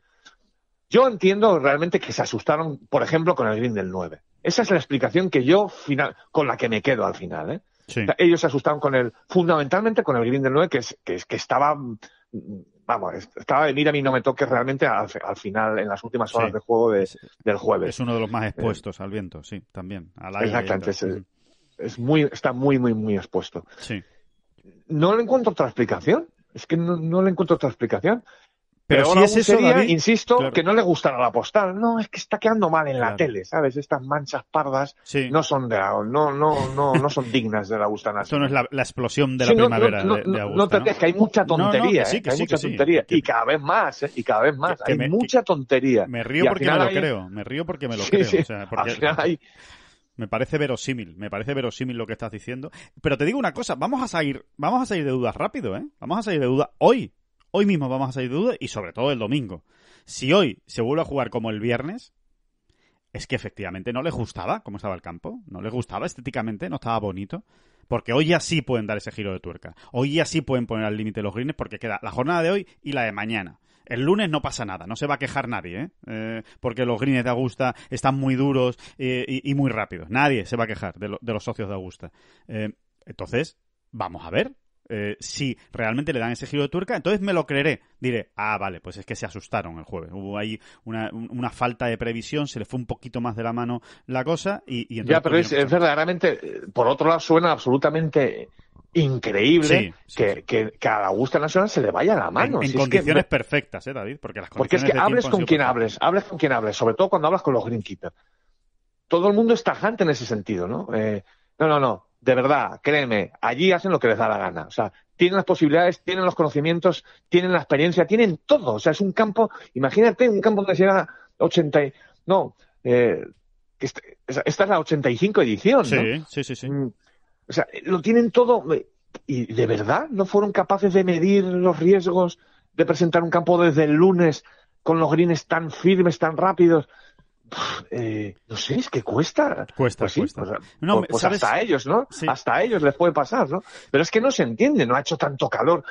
Yo entiendo realmente que se asustaron, por ejemplo, con el green del 9. Esa es la explicación que yo final, con la que me quedo al final. ¿eh? Ellos se asustaron con el, fundamentalmente con el green del 9, que, que, es, que estaba vamos, estaba de mira mí no me toques realmente al, final, en las últimas horas de juego del jueves. Es uno de los más eh, expuestos al viento, sí, también. exactamente, es, muy, está muy, muy, muy expuesto. Sí. No le encuentro otra explicación. Es que no le encuentro otra explicación. Pero, si es eso, insisto, que no le gustará la postal. No, es que está quedando mal en la tele, ¿sabes? Estas manchas pardas no son de la, no, no, no, no son dignas de la Augusta Eso no es la, explosión de la primavera de, Augusta, No que hay mucha tontería, sí, ¿eh? hay mucha tontería. y cada vez más, ¿eh? y cada vez más. hay mucha tontería. Me río porque me lo creo, me río porque me lo [LAUGHS] creo. [LAUGHS] Me parece verosímil, me parece verosímil lo que estás diciendo. Pero te digo una cosa, vamos a salir, vamos a salir de dudas rápido, ¿eh? Vamos a salir de dudas hoy, Hoy mismo vamos a salir de dudas y sobre todo el domingo. Si hoy se vuelve a jugar como el viernes, es que efectivamente no le gustaba cómo estaba el campo, no le gustaba estéticamente, no estaba bonito. Porque hoy ya sí pueden dar ese giro de tuerca. Hoy ya sí pueden poner al límite los greens porque queda la jornada de hoy y la de mañana. El lunes no pasa nada, no se va a quejar nadie, ¿eh? Eh, porque los greens de Augusta están muy duros eh, y, muy rápidos. Nadie se va a quejar de, de los socios de Augusta. entonces, vamos a ver eh, si realmente le dan ese giro de tuerca, entonces me lo creeré. Diré, ah, vale, pues es que se asustaron el jueves. Hubo ahí una, falta de previsión, se le fue un poquito más de la mano la cosa y, Ya, pero es, verdaderamente, por otro lado, suena absolutamente increíble que, a la Augusta Nacional se le vaya la mano. En, condiciones perfectas, ¿eh, David? Porque, las porque es que hables con quien hables, hables con quien hables, sobre todo cuando hablas con los greenkeepers. Todo el mundo es tajante en ese sentido, ¿no? Eh, no, no, no de verdad, créeme, allí hacen lo que les da la gana. O sea, tienen las posibilidades, tienen los conocimientos, tienen la experiencia, tienen todo. O sea, es un campo, imagínate un campo donde se llega 80, no, eh, esta es la 85 edición. Sí, ¿no? sí, sí, sí. Mm, o sea, lo tienen todo eh, y de verdad no fueron capaces de medir los riesgos de presentar un campo desde el lunes con los greens tan firmes, tan rápidos. Eh, no sé, es que cuesta. Cuesta, pues cuesta. Pues, no, pues, hasta ellos, ¿no? Hasta ellos les puede pasar, ¿no? Pero es que no se entiende, no ha hecho tanto calor.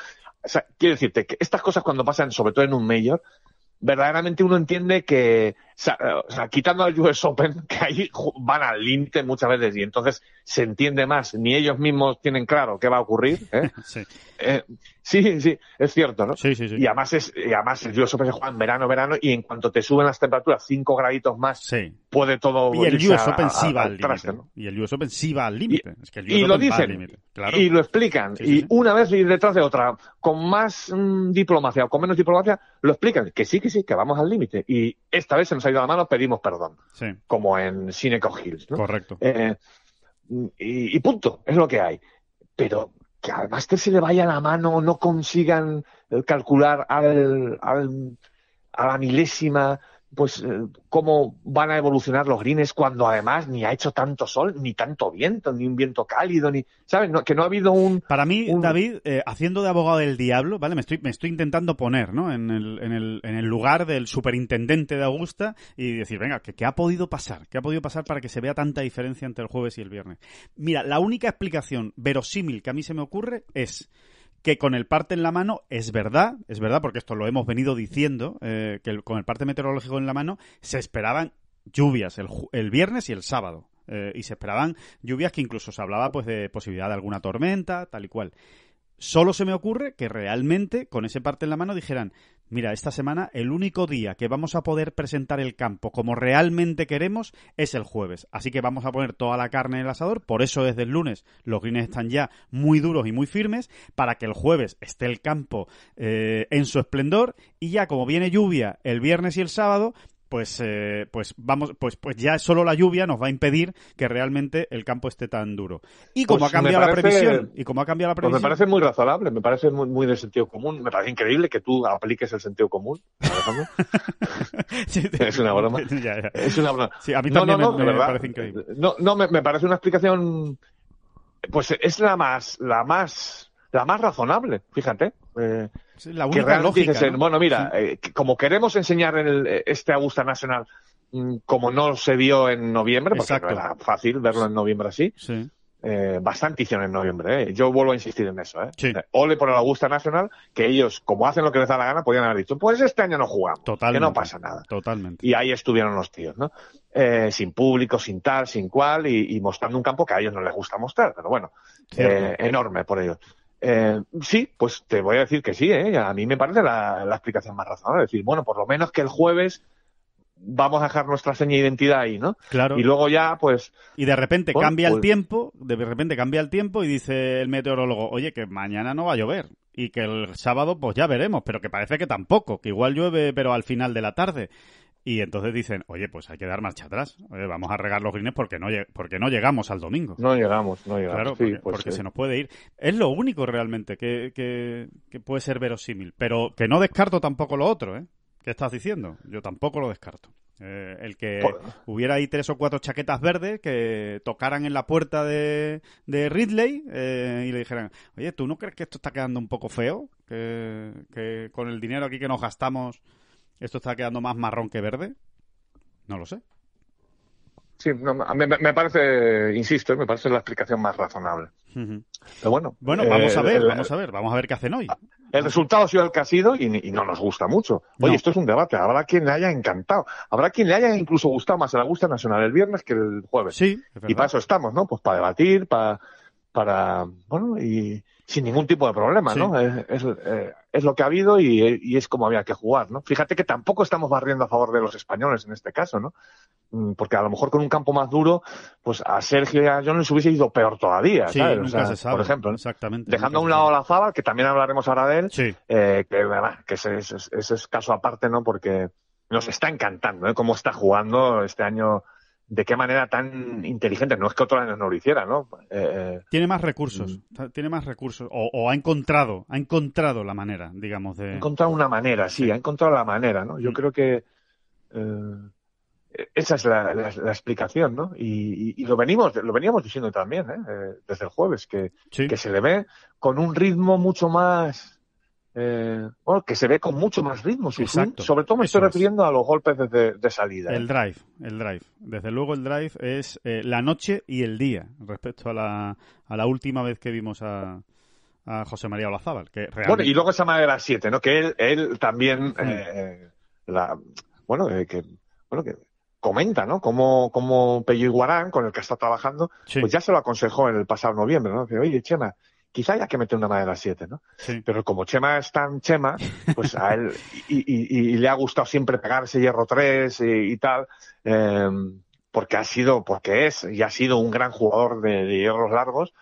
O sea, quiero decirte que estas cosas cuando pasan, sobre todo en un mayor, verdaderamente uno entiende que eh, o sea, quitando al US Open, [LAUGHS] que ahí van al límite muchas veces y entonces se entiende más, ni ellos mismos tienen claro qué va a ocurrir. ¿eh? [LAUGHS] Sí. Eh, sí, sí, es cierto, ¿no? Sí, sí, sí. Y además, es, además el US Open se juega en verano, verano, y en cuanto te suben las temperaturas 5 graditos más, puede todo... Y el sí Y el US Open sí va al límite. Y, lo dicen, claro. y lo explican, y una vez y detrás de otra, con más mm, diplomacia o con menos diplomacia, lo explican, que sí, que sí, que vamos al límite. Y esta vez se nos ha la mano, pedimos perdón. Sí. Como en Cineco Hills, ¿no? Correcto. Eh, y, punto, es lo que hay. Pero que además máster se le vaya la mano, no consigan calcular al, a la milésima pues eh, cómo van a evolucionar los grines cuando además ni ha hecho tanto sol, ni tanto viento, ni un viento cálido, ni sabes que no ha habido un para mí David eh, haciendo de abogado del diablo, vale, me estoy me estoy intentando poner no en el, en el, lugar del superintendente de Augusta y decir venga qué ha podido pasar, qué ha podido pasar para que se vea tanta diferencia entre el jueves y el viernes. Mira, la única explicación verosímil que a mí se me ocurre es que con el parte en la mano es verdad, es verdad, porque esto lo hemos venido diciendo, eh, que con el parte meteorológico en la mano se esperaban lluvias el, viernes y el sábado. Eh, y se esperaban lluvias que incluso se hablaba pues de posibilidad de alguna tormenta, tal y cual. Solo se me ocurre que realmente con ese parte en la mano dijeran, Mira, esta semana el único día que vamos a poder presentar el campo como realmente queremos es el jueves. Así que vamos a poner toda la carne en el asador. Por eso desde el lunes los greens están ya muy duros y muy firmes para que el jueves esté el campo eh, en su esplendor. Y ya como viene lluvia el viernes y el sábado, pues, eh, pues vamos, pues, pues ya solo la lluvia nos va a impedir que realmente el campo esté tan duro. Y como ha pues cambiado la previsión, pues y como ha cambiado la previsión. me parece muy razonable, me parece muy, del de sentido común. Me parece increíble que tú apliques el sentido común. [LAUGHS] es una broma. [LAUGHS] Es una broma. Sí, a mí también no, me, parece increíble. Eh, no, me, me parece una explicación. Pues es la más, la más la más razonable, fíjate. Eh, la única que lógica, dices, bueno, mira, eh, como queremos enseñar eh, este Augusta Nacional mm, como no se vio en noviembre, porque era fácil verlo en noviembre así, sí. bastante hicieron en noviembre. Yo vuelvo a insistir en eso. ¿eh? Ole por el Augusta Nacional, que ellos, como hacen lo que les da la gana, podían haber dicho, pues este año no jugamos, que no pasa nada. Y ahí estuvieron los tíos, ¿no? sin público, sin tal, sin cual, y, mostrando un campo que a ellos no les gusta mostrar, pero bueno, enorme por ellos. Eh, sí, pues te voy a decir que sí, ¿eh? a mí me parece la, explicación más razonable. decir, bueno, por lo menos que el jueves vamos a dejar nuestra seña de identidad ahí, ¿no? Claro. Y luego ya, pues... Y de repente cambia el pues tiempo, de repente cambia el tiempo y dice el meteorólogo, oye, que mañana no va a llover y que el sábado, pues ya veremos, pero que parece que tampoco, que igual llueve, pero al final de la tarde. Y entonces dicen, oye, pues hay que dar marcha atrás. vamos a regar los grines porque no, porque no llegamos al domingo. No llegamos, no llegamos. Claro, porque, pues se nos puede ir. Es lo único realmente que, que, puede ser verosímil. Pero que no descarto tampoco lo otro, ¿eh? ¿Qué estás diciendo? Yo tampoco lo descarto. Eh, el que hubiera ahí tres o cuatro chaquetas verdes que tocaran en la puerta de, de Ridley eh, y le dijeran, oye, ¿tú no crees que esto está quedando un poco feo? Que, que con el dinero aquí que nos gastamos ¿Esto está quedando más marrón que verde? No lo sé. Sí, me, parece, insisto, me parece la explicación más razonable. Pero bueno. Bueno, vamos eh, a ver, vamos a ver, vamos a ver qué hacen hoy. El resultado ha sido el que ha sido y, no nos gusta mucho. Oye, esto es un debate, habrá quien le haya encantado, habrá quien le haya incluso gustado más el gusta Nacional el viernes que el jueves. Sí. y para eso estamos, ¿no? Pues para debatir, para, para, bueno, y, sin ningún tipo de problema, ¿no? Eh, es, lo que ha habido y, es como había que jugar, ¿no? Fíjate que tampoco estamos barriendo a favor de los españoles en este caso, ¿no? Mm, porque a lo mejor con un campo más duro, pues a Sergio y a John les hubiese ido peor todavía, sí, por ejemplo, dejando a un lado a la fava, que también hablaremos ahora de él, sí. Eh, que, que ese, es caso aparte, ¿no? Porque nos está encantando, ¿eh? Cómo está jugando este año de qué manera tan inteligente. No es que año no lo hiciera, ¿no? Eh, eh, tiene más recursos, mm. tiene más recursos. O, ha encontrado, ha encontrado la manera, digamos, de... Ha encontrado una manera, sí, ha encontrado la manera, ¿no? Yo mm. creo que... Eh, esa es la, explicación, ¿no? Y, y, lo venimos, lo veníamos diciendo también, Desde el jueves, que, que se le ve con un ritmo mucho más eh, bueno, que se ve con mucho más ritmo. Su sobre todo me estoy refiriendo a los golpes de, salida. El ¿eh? drive, el drive. Desde luego el drive es eh, la noche y el día respecto a la, última vez que vimos a, José María Olazábal. Que y luego se llama de las 7, ¿no? Que él, también, eh, la, bueno, que, bueno, que comenta, ¿no? Como, como Pello Iguarán, con el que está trabajando, pues ya se lo aconsejó en el pasado noviembre, ¿no? Dice, oye, Chema, quizá haya que meter una madera 7, siete, ¿no? Pero como Chema es tan Chema, pues a él, [LAUGHS] y, y le ha gustado siempre pegarse hierro 3 y, tal, em, porque ha sido, porque es y ha sido un gran jugador de, hierros largos.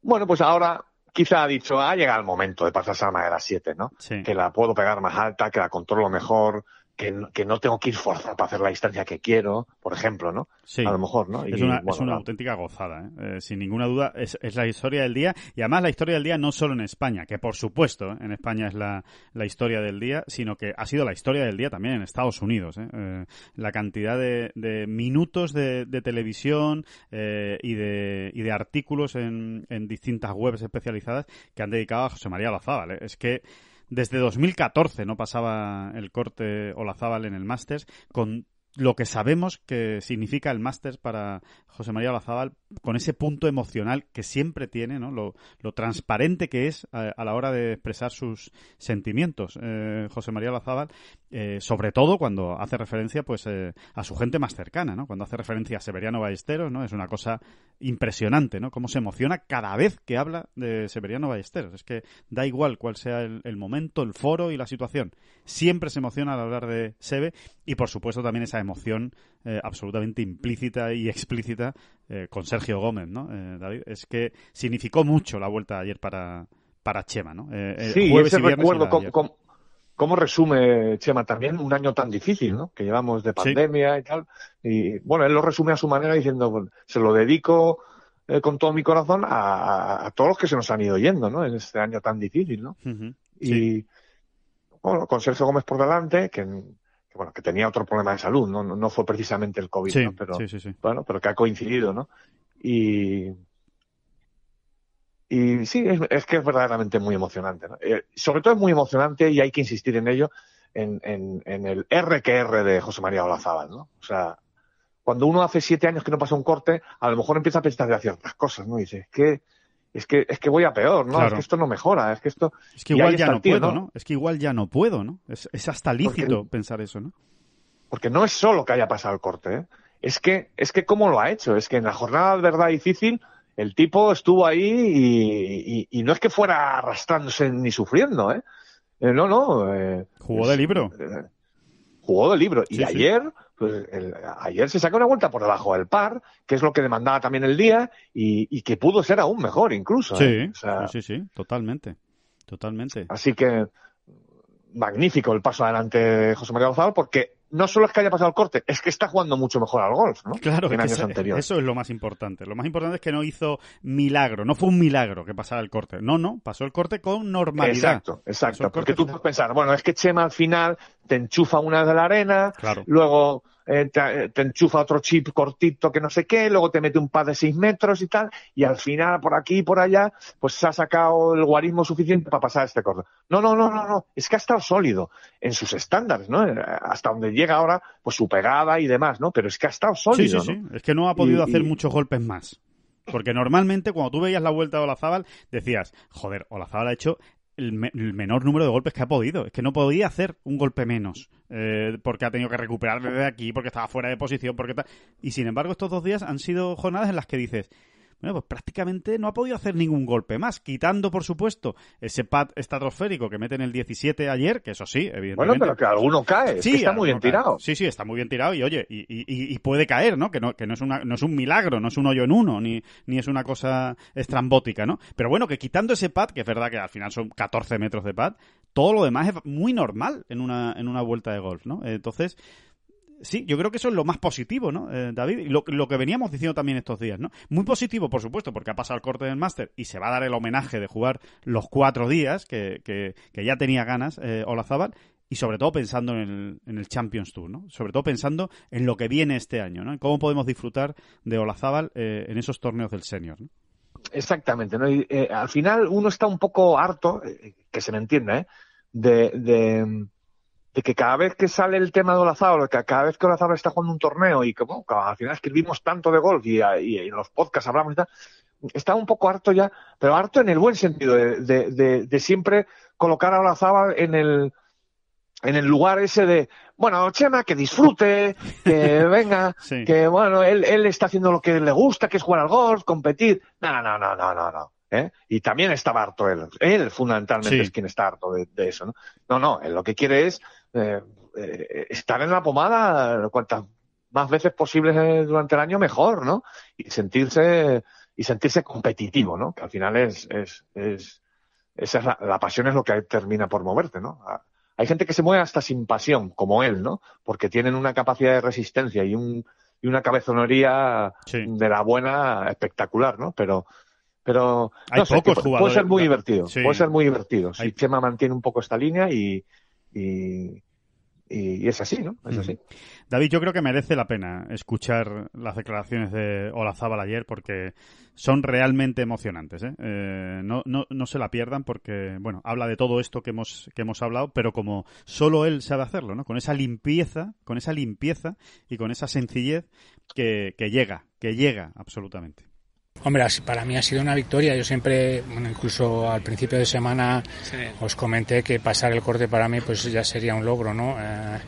Bueno, pues ahora quizá ha dicho, ha llegado el momento de pasarse a madera 7, ¿no? Que la puedo pegar más alta, que la controlo mejor, que no, que no tengo que ir forzado para hacer la distancia que quiero, por ejemplo, ¿no? Sí. A lo mejor, ¿no? es una, es una auténtica gozada, ¿eh? ¿eh? sin ninguna duda, es, la historia del día, y además la historia del día no solo en España, que por supuesto ¿eh? en España es la, la historia del día, sino que ha sido la historia del día también en Estados Unidos. ¿eh? eh la cantidad de, de minutos de, de televisión y, de, y de artículos en, en distintas webs especializadas que han dedicado a José María Bazábal. Es que desde 2014 no pasaba el corte Olazábal en el Masters, con lo que sabemos que significa el máster para José María Lazábal, con ese punto emocional que siempre tiene, ¿no? lo, transparente que es a, la hora de expresar sus sentimientos, eh, José María lazábal eh, sobre todo cuando hace referencia pues, eh, a su gente más cercana, ¿no? cuando hace referencia a Severiano Ballesteros, ¿no? es una cosa impresionante, ¿no? cómo se emociona cada vez que habla de Severiano Ballesteros, es que da igual cuál sea el, momento, el foro y la situación, siempre se emociona al hablar de Seve y por supuesto también esa emoción eh, absolutamente implícita y explícita eh, con Sergio Gómez, ¿no? Eh, David, es que significó mucho la vuelta ayer para, para Chema, ¿no? sí, ese recuerdo, ¿cómo, cómo, resume Chema también un año tan difícil, ¿no? Que llevamos de pandemia y tal. Y bueno, él lo resume a su manera diciendo, se lo dedico con todo mi corazón a, todos los que se nos han ido yendo, ¿no? En este año tan difícil, ¿no? Y bueno, con Sergio Gómez por delante, que que, bueno, que tenía otro problema de salud, no, no, fue precisamente el COVID, pero, Bueno, pero que ha coincidido, ¿no? Y, y sí, es, que es verdaderamente muy emocionante. ¿no? Eh, sobre todo es muy emocionante, y hay que insistir en ello, en, el R que R de José María Olazábal, ¿no? O sea, cuando uno hace siete años que no pasa un corte, a lo mejor empieza a pensar de ciertas cosas, ¿no? Y dice, es es que, es que voy a peor, ¿no? Es que esto no mejora, es que esto... Es que igual ya no puedo, ¿no? Es que igual ya no puedo, ¿no? Es, hasta lícito pensar eso, ¿no? Porque no es solo que haya pasado el corte, ¿eh? Es que, es que cómo lo ha hecho, es que en la jornada de verdad difícil el tipo estuvo ahí y, no es que fuera arrastrándose ni sufriendo, ¿eh? eh no, no. Eh, jugó de libro. Eh, jugó de libro. y ayer pues ayer se sacó una vuelta por debajo del par, que es lo que demandaba también el día, y, que pudo ser aún mejor incluso. ¿eh? Sí, sí, sí, totalmente, totalmente. Así que magnífico el paso adelante de José María Gonzalo, porque no solo es que haya pasado el corte, es que está jugando mucho mejor al golf, ¿no? Claro, que en años eso es lo más importante. Lo más importante es que no hizo milagro, no fue un milagro que pasara el corte. No, no, pasó el corte con normalidad. Exacto, exacto. Porque tú puedes pensar, bueno, es que Chema al final te enchufa una de la arena, luego eh, te, enchufa otro chip cortito que no sé qué, luego te mete un par de seis metros y tal, y al final por aquí y por allá, pues se ha sacado el guarismo suficiente para pasar este corto. No, no, no, no, no, es que ha estado sólido en sus estándares, ¿no? Eh, hasta donde llega ahora, pues su pegada y demás, ¿no? Pero es que ha estado sólido. Sí, sí, sí. es que no ha podido hacer muchos golpes más. Porque normalmente cuando tú veías la vuelta de Olazábal decías, joder, Olazábal ha hecho el, menor número de golpes que ha podido. Es que no podía hacer un golpe menos. Eh, porque ha tenido que recuperar desde aquí, porque estaba fuera de posición, porque Y sin embargo, estos dos días han sido jornadas en las que dices, bueno, pues prácticamente no ha podido hacer ningún golpe más, quitando, por supuesto, ese pad estratosférico que mete en el 17 ayer, que eso sí, evidentemente. Bueno, pero que alguno cae, sí, que está muy bien tirado. Sí, sí, está muy bien tirado y oye, y, puede caer, ¿no? Que, no, que no, es no es un milagro, no es un hoyo en uno, ni, ni es una cosa estrambótica, ¿no? Pero bueno, que quitando ese pad, que es verdad que al final son 14 metros de pad, todo lo demás es muy normal en una, en una vuelta de golf, ¿no? Entonces, sí, yo creo que eso es lo más positivo, ¿no, eh, David? Lo, lo, que veníamos diciendo también estos días, ¿no? Muy positivo, por supuesto, porque ha pasado el corte del máster y se va a dar el homenaje de jugar los cuatro días que, que, ya tenía ganas eh, Olazábal y sobre todo pensando en el, en el, Champions Tour, ¿no? Sobre todo pensando en lo que viene este año, ¿no? En cómo podemos disfrutar de Olazábal eh, en esos torneos del senior, ¿no? Exactamente, ¿no? Eh, al final uno está un poco harto, que se me entienda, ¿eh? de de que cada vez que sale el tema de Olazábal, que cada vez que Olazábal está jugando un torneo y que, al final escribimos tanto de golf y, en los podcasts hablamos y tal, está un poco harto ya, pero harto en el buen sentido, de, siempre colocar a Olazábal en el, en el lugar ese de, bueno, Chema, que disfrute, que [LAUGHS] venga, que bueno, él, está haciendo lo que le gusta, que es jugar al golf, competir. No, no, no, no, no, ¿Eh? Y también estaba harto él. Él fundamentalmente es quien está harto de, eso, ¿no? No, no, él lo que quiere es eh, eh, estar en la pomada cuantas más veces posibles eh, durante el año, mejor, ¿no? Y sentirse, y sentirse competitivo, ¿no? Que al final es, es, esa la, pasión es lo que termina por moverte, ¿no? Ah, hay gente que se mueve hasta sin pasión, como él, ¿no? Porque tienen una capacidad de resistencia y un, y una cabezonería de la buena espectacular, ¿no? Pero pero Puede ser muy divertido, puede ser muy divertido. Si Chema mantiene un poco esta línea y, eh, eh, y, es así, ¿no? David, yo creo que merece la pena escuchar las declaraciones de Olazábal ayer porque son realmente emocionantes. ¿eh? no, no, se la pierdan porque, bueno, habla de todo esto que hemos, que hemos hablado, pero como solo él sabe hacerlo, ¿no? Con esa limpieza, con esa limpieza y con esa sencillez que llega, que llega absolutamente. Hombre, para mí ha sido una victoria. Yo siempre, incluso al principio de semana os comenté que pasar el corte para mí pues ya sería un logro, ¿no? Eh,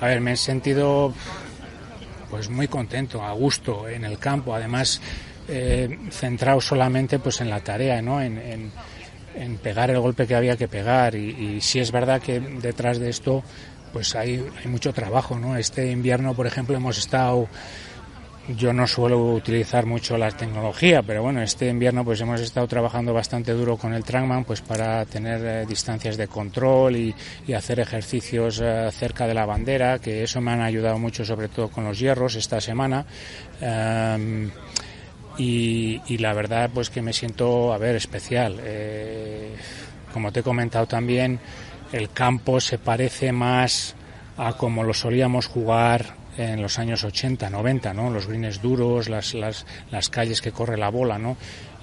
a ver, me he sentido pues muy contento, a gusto en el campo, además eh, centrado solamente pues en la tarea, ¿no? En, pegar el golpe que había que pegar y, sí es verdad que detrás de esto pues hay, hay mucho trabajo, ¿no? Este invierno, por ejemplo, hemos estado yo no suelo utilizar mucho la tecnología, pero bueno, este invierno pues hemos estado trabajando bastante duro con el Trackman pues para tener eh, distancias de control y, hacer ejercicios eh, cerca de la bandera, que eso me han ayudado mucho sobre todo con los hierros esta semana. Em, y, la verdad pues que me siento, a ver, especial. Eh, como te he comentado también, el campo se parece más a como lo solíamos jugar en los años 80, 90, ¿no? Los greens duros, las, las, las calles que corre la bola, ¿no?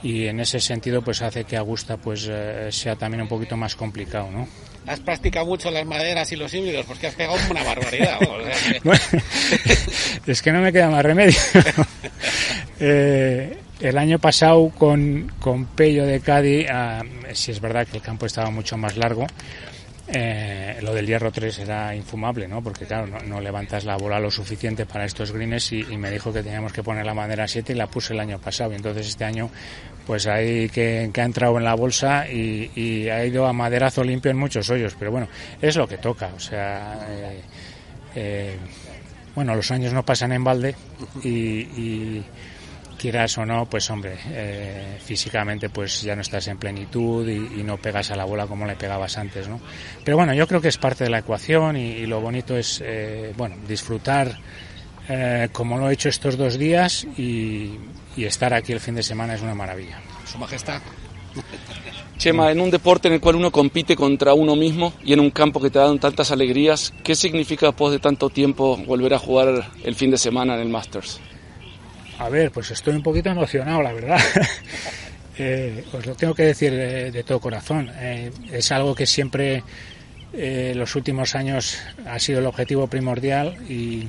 Y en ese sentido, pues hace que Augusta, pues, eh, sea también un poquito más complicado, ¿no? has practicado mucho las maderas y los híbridos porque has pegado una barbaridad. [LAUGHS] [LAUGHS] es que no me queda más remedio. [LAUGHS] Eh, el año pasado con, con Pello de Cádiz, ah, ...si es verdad que el campo estaba mucho más largo, eh, lo del hierro 3 era infumable, ¿no? Porque claro, no, levantas la bola lo suficiente para estos greens y, me dijo que teníamos que poner la madera 7 y la puse el año pasado. Y entonces este año, pues hay que, ha entrado en la bolsa y, ha ido a maderazo limpio en muchos hoyos. Pero bueno, es lo que toca. O sea, eh, eh, bueno, los años no pasan en balde y quieras o no, pues hombre, eh, físicamente pues ya no estás en plenitud y, no pegas a la bola como le pegabas antes, ¿no? Pero bueno, yo creo que es parte de la ecuación y, lo bonito es, eh, bueno, disfrutar eh, como lo he hecho estos dos días y, estar aquí el fin de semana es una maravilla. Su Majestad. [LAUGHS] Chema, en un deporte en el cual uno compite contra uno mismo y en un campo que te ha dado tantas alegrías, ¿qué significa después de tanto tiempo volver a jugar el fin de semana en el Masters? A ver, pues estoy un poquito emocionado, la verdad. [LAUGHS] Eh, os lo tengo que decir eh, de, todo corazón. Eh, es algo que siempre los últimos años ha sido el objetivo primordial y,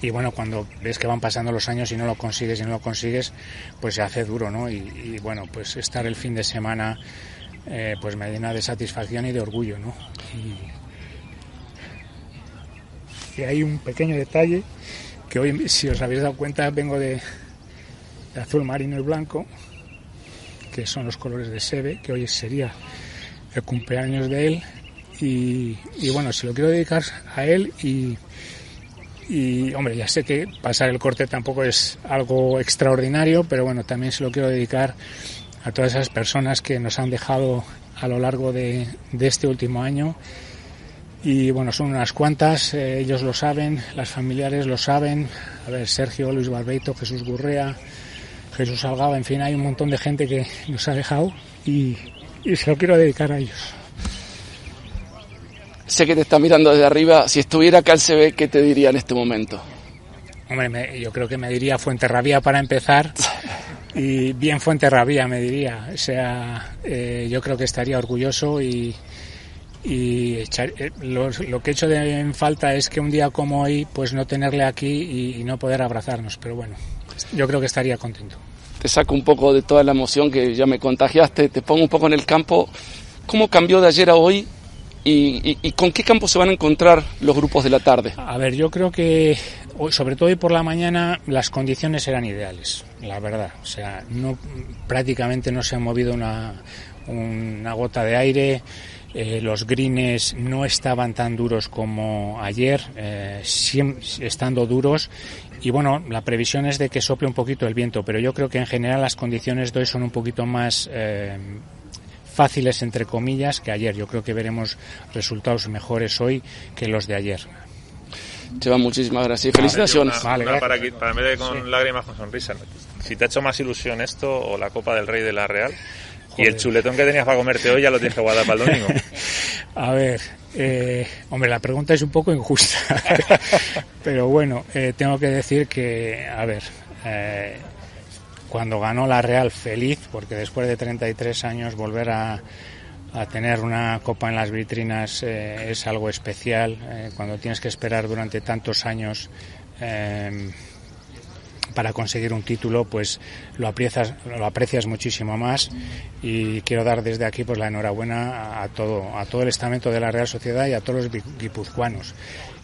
y, bueno, cuando ves que van pasando los años y no lo consigues y no lo consigues, pues se hace duro, ¿no? Y, bueno, pues estar el fin de semana pues me llena de satisfacción y de orgullo, ¿no? y hay un pequeño detalle que hoy, si os habéis dado cuenta, vengo de, azul marino y blanco, que son los colores de Sebe, que hoy sería el cumpleaños de él. Y, bueno, se lo quiero dedicar a él y, hombre, ya sé que pasar el corte tampoco es algo extraordinario, pero bueno, también se lo quiero dedicar a todas esas personas que nos han dejado a lo largo de este último año y bueno, son unas cuantas, eh, ellos lo saben, las familiares lo saben, a ver, Sergio, Luis Barbeito, Jesús Gurrea, Jesús Algaba en fin, hay un montón de gente que nos ha dejado y, se lo quiero dedicar a ellos. Sé que te está mirando desde arriba, si estuviera acá el CB, ¿qué te diría en este momento? Hombre, yo creo que me diría Fuente Fuenterrabía para empezar [LAUGHS] y bien Fuenterrabía me diría, o sea, eh, yo creo que estaría orgulloso y y echar, eh, lo, que he hecho de, en falta es que un día como hoy pues no tenerle aquí y, no poder abrazarnos pero bueno yo creo que estaría contento te saco un poco de toda la emoción que ya me contagiaste te pongo un poco en el campo cómo cambió de ayer a hoy y, con qué campo se van a encontrar los grupos de la tarde a ver yo creo que sobre todo hoy por la mañana las condiciones eran ideales la verdad o sea no prácticamente no se ha movido una una gota de aire eh, los greens no estaban tan duros como ayer, eh, estando duros. Y bueno, la previsión es de que sople un poquito el viento, pero yo creo que en general las condiciones de hoy son un poquito más eh, fáciles, entre comillas, que ayer. Yo creo que veremos resultados mejores hoy que los de ayer. va muchísimas gracias. y Felicitaciones. vale, Para, para mí con lágrimas, con sonrisa. Si te ha hecho más ilusión esto o la Copa del Rey de la Real. Y el chuletón que tenías para comerte hoy ya lo tienes que guardar para el domingo. [LAUGHS] A ver, eh, hombre, la pregunta es un poco injusta. [LAUGHS] Pero bueno, eh, tengo que decir que, a ver, eh, cuando ganó la Real feliz, porque después de 33 años volver a tener una copa en las vitrinas es algo especial. cuando tienes que esperar durante tantos años para conseguir un título, pues lo aprecias, lo aprecias muchísimo más. Y quiero dar desde aquí pues la enhorabuena a todo, a todo el estamento de la Real Sociedad y a todos los guipuzcoanos.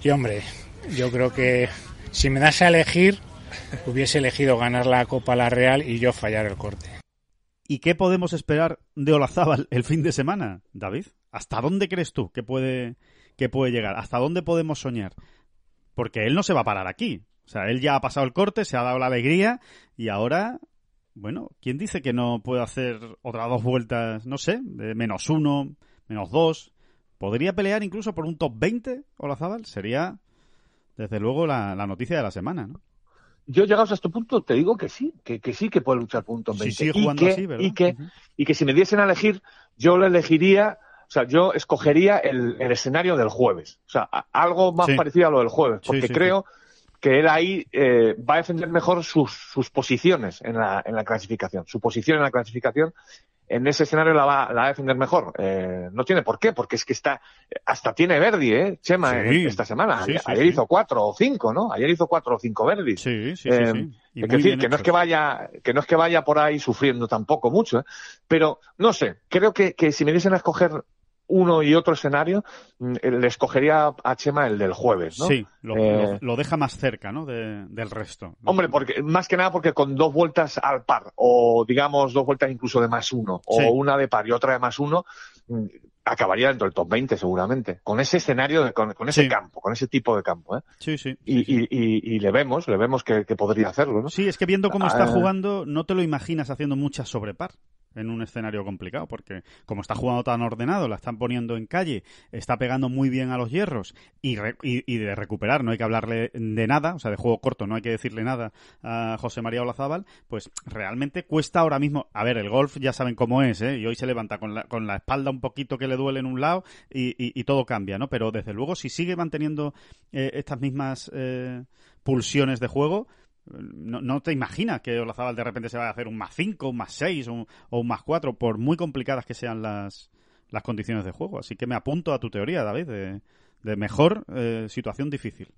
Y hombre, yo creo que si me das a elegir, hubiese elegido ganar la Copa La Real y yo fallar el corte. ¿Y qué podemos esperar de Olazábal el fin de semana, David? ¿Hasta dónde crees tú que puede, que puede llegar? ¿Hasta dónde podemos soñar? Porque él no se va a parar aquí. O sea, él ya ha pasado el corte, se ha dado la alegría y ahora, bueno, ¿quién dice que no puede hacer otras dos vueltas, no sé, de menos uno, menos dos? ¿Podría pelear incluso por un top 20 Olazabal? Sería, desde luego, la, noticia de la semana, ¿no? Yo llegados a este punto te digo que sí, que, sí que puede luchar por un top 20. Sí, y, que, así, y, que, y que si me diesen a elegir, yo lo elegiría o sea, yo escogería el, escenario del jueves. O sea, algo más parecido a lo del jueves, porque creo que él ahí eh, va a defender mejor sus, sus posiciones en la, en la, clasificación. Su posición en la clasificación en ese escenario la va, la a defender mejor. Eh, no tiene por qué, porque es que está, hasta tiene Verdi, ¿eh? Chema, eh, esta semana. ayer, hizo cuatro o cinco, ¿no? Ayer hizo cuatro o cinco Verdi. Sí, sí, sí. es decir, que no es que vaya, que no es que vaya por ahí sufriendo tampoco mucho, pero no sé, creo que, que si me diesen a escoger uno y otro escenario, mm, eh, le escogería a Chema el del jueves, ¿no? Sí, lo, eh, deja más cerca, ¿no? del resto. Hombre, porque más que nada porque con dos vueltas al par, o digamos dos vueltas incluso de más uno, o una de par y otra de más uno, mm, acabaría dentro del top 20 seguramente, con ese escenario, con, ese campo, con ese tipo de campo. ¿eh? Sí, sí. Y, Y, le vemos, le vemos que, podría hacerlo. ¿no? Sí, es que viendo cómo está ah. jugando, no te lo imaginas haciendo muchas par en un escenario complicado, porque como está jugando tan ordenado, la están poniendo en calle, está pegando muy bien a los hierros y, de recuperar no hay que hablarle de nada, o sea, de juego corto no hay que decirle nada a José María Olazábal, pues realmente cuesta ahora mismo, a ver, el golf ya saben cómo es, ¿eh? y hoy se levanta con la, con la espalda un poquito que le duele en un lado y, y todo cambia, ¿no? Pero desde luego, si sigue manteniendo eh, estas mismas eh, pulsiones de juego, no, no, te imaginas que Olazabal de repente se va a hacer un más 5, un más 6 o un más 4, por muy complicadas que sean las, las condiciones de juego. Así que me apunto a tu teoría, David, de, mejor eh, situación difícil.